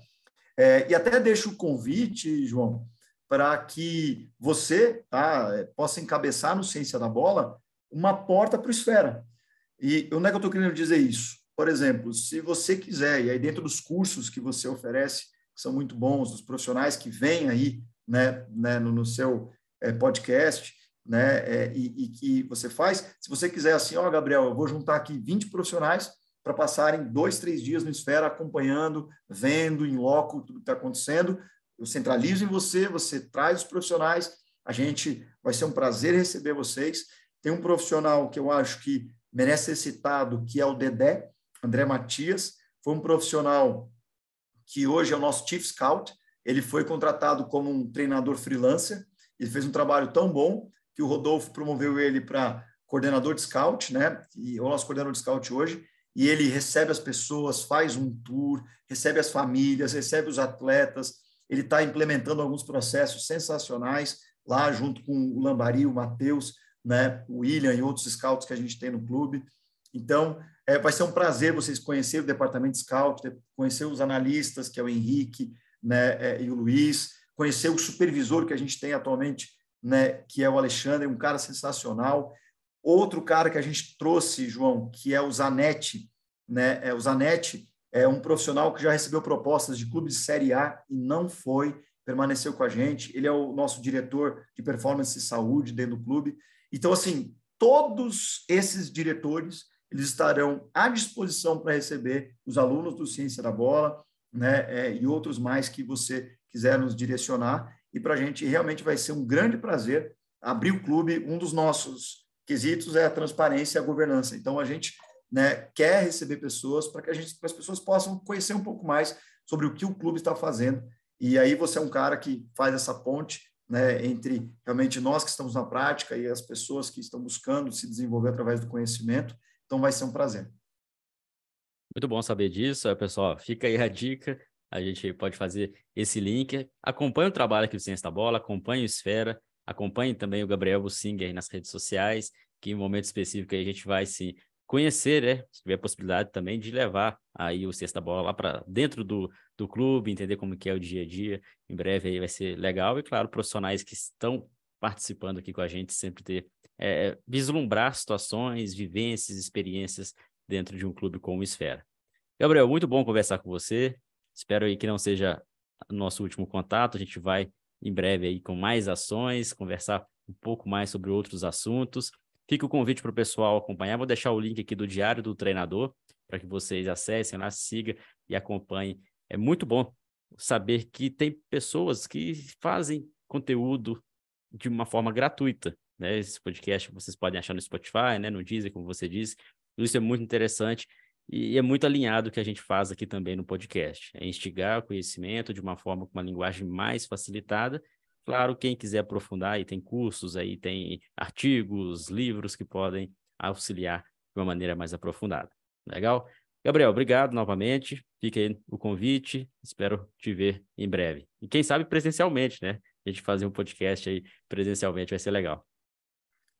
É, e até deixo o convite, João, para que você tá, é, possa encabeçar no Ciência da Bola uma porta para o Esfera. E onde é que eu estou querendo dizer isso? Por exemplo, se você quiser, e aí dentro dos cursos que você oferece, que são muito bons, dos profissionais que vêm aí né, né, no, no seu é, podcast, né? É, e, e, que você faz. Se você quiser assim, ó, oh, Gabriel, eu vou juntar aqui 20 profissionais para passarem dois, três dias no Esfera acompanhando, vendo em loco tudo que está acontecendo. Eu centralizo em você, você traz os profissionais. A gente vai ser um prazer receber vocês. Tem um profissional que eu acho que merece ser citado, que é o Dedé, André Matias. Foi um profissional que hoje é o nosso Chief Scout. Ele foi contratado como um treinador freelancer. Ele fez um trabalho tão bom que o Rodolfo promoveu ele para coordenador de scout, né? E o nosso coordenador de scout hoje, e ele recebe as pessoas, faz um tour, recebe as famílias, recebe os atletas. Ele está implementando alguns processos sensacionais lá junto com o Lambari, o Matheus, né, o William e outros scouts que a gente tem no clube. Então, é, vai ser um prazer vocês conhecerem o departamento de scout, conhecer os analistas, que é o Henrique né, é, e o Luiz, conhecer o supervisor que a gente tem atualmente né, que é o Alexandre, um cara sensacional. Outro cara que a gente trouxe, João, que é o Zanetti, né? É, o Zanetti é um profissional que já recebeu propostas de clubes de Série A e não foi, permaneceu com a gente. Ele é o nosso diretor de performance e saúde dentro do clube. Então, assim, todos esses diretores eles estarão à disposição para receber os alunos do Ciência da Bola né, é, e outros mais que você quiser nos direcionar e para a gente realmente vai ser um grande prazer abrir o clube. Um dos nossos quesitos é a transparência e a governança. Então, a gente né, quer receber pessoas para que a gente, as pessoas possam conhecer um pouco mais sobre o que o clube está fazendo. E aí você é um cara que faz essa ponte né, entre realmente nós que estamos na prática e as pessoas que estão buscando se desenvolver através do conhecimento. Então vai ser um prazer. Muito bom saber disso, pessoal. Fica aí a dica a gente pode fazer esse link. Acompanhe o trabalho aqui do Ciência da Bola, acompanhe o Esfera, acompanhe também o Gabriel Bussinger nas redes sociais, que em momento específico a gente vai se conhecer, né? Se tiver a possibilidade também de levar aí o Sexta Bola lá para dentro do, do clube, entender como que é o dia a dia. Em breve aí vai ser legal. E claro, profissionais que estão participando aqui com a gente sempre ter é, é vislumbrar situações, vivências, experiências dentro de um clube como Esfera. Gabriel, muito bom conversar com você. Espero aí que não seja nosso último contato. A gente vai em breve aí com mais ações, conversar um pouco mais sobre outros assuntos. Fica o convite para o pessoal acompanhar. Vou deixar o link aqui do Diário do Treinador para que vocês acessem lá, sigam e acompanhem. É muito bom saber que tem pessoas que fazem conteúdo de uma forma gratuita. Né? Esse podcast vocês podem achar no Spotify, né? no Deezer, como você disse. Isso é muito interessante. E é muito alinhado o que a gente faz aqui também no podcast. É instigar o conhecimento de uma forma com uma linguagem mais facilitada. Claro, quem quiser aprofundar, aí tem cursos, aí tem artigos, livros que podem auxiliar de uma maneira mais aprofundada. Legal? Gabriel, obrigado novamente. Fica aí o convite. Espero te ver em breve. E quem sabe presencialmente, né? A gente fazer um podcast aí presencialmente vai ser legal.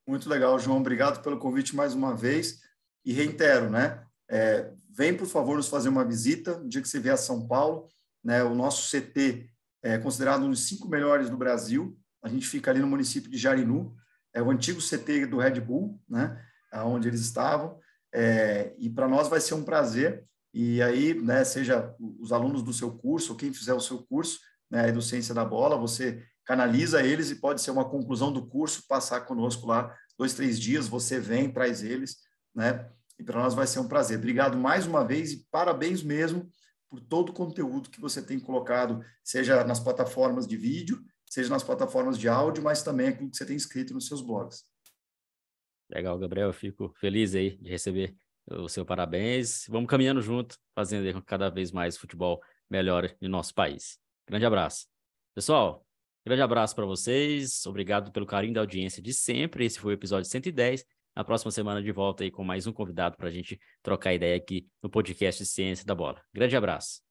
Muito legal, João. Obrigado pelo convite mais uma vez. E reitero, né? É, vem, por favor, nos fazer uma visita, no dia que você vier a São Paulo, né, o nosso CT é considerado um dos cinco melhores do Brasil, a gente fica ali no município de Jarinu, é o antigo CT do Red Bull, né, onde eles estavam, é, e para nós vai ser um prazer, e aí, né, seja os alunos do seu curso, ou quem fizer o seu curso, né, do Ciência da Bola, você canaliza eles e pode ser uma conclusão do curso, passar conosco lá dois, três dias, você vem, traz eles, né? E para nós vai ser um prazer. Obrigado mais uma vez e parabéns mesmo por todo o conteúdo que você tem colocado, seja nas plataformas de vídeo, seja nas plataformas de áudio, mas também aquilo que você tem escrito nos seus blogs. Legal, Gabriel. Eu fico feliz aí de receber o seu parabéns. Vamos caminhando junto, fazendo cada vez mais futebol melhor no nosso país. Grande abraço. Pessoal, grande abraço para vocês. Obrigado pelo carinho da audiência de sempre. Esse foi o episódio 110 na próxima semana de volta aí com mais um convidado para a gente trocar ideia aqui no podcast Ciência da Bola. Grande abraço.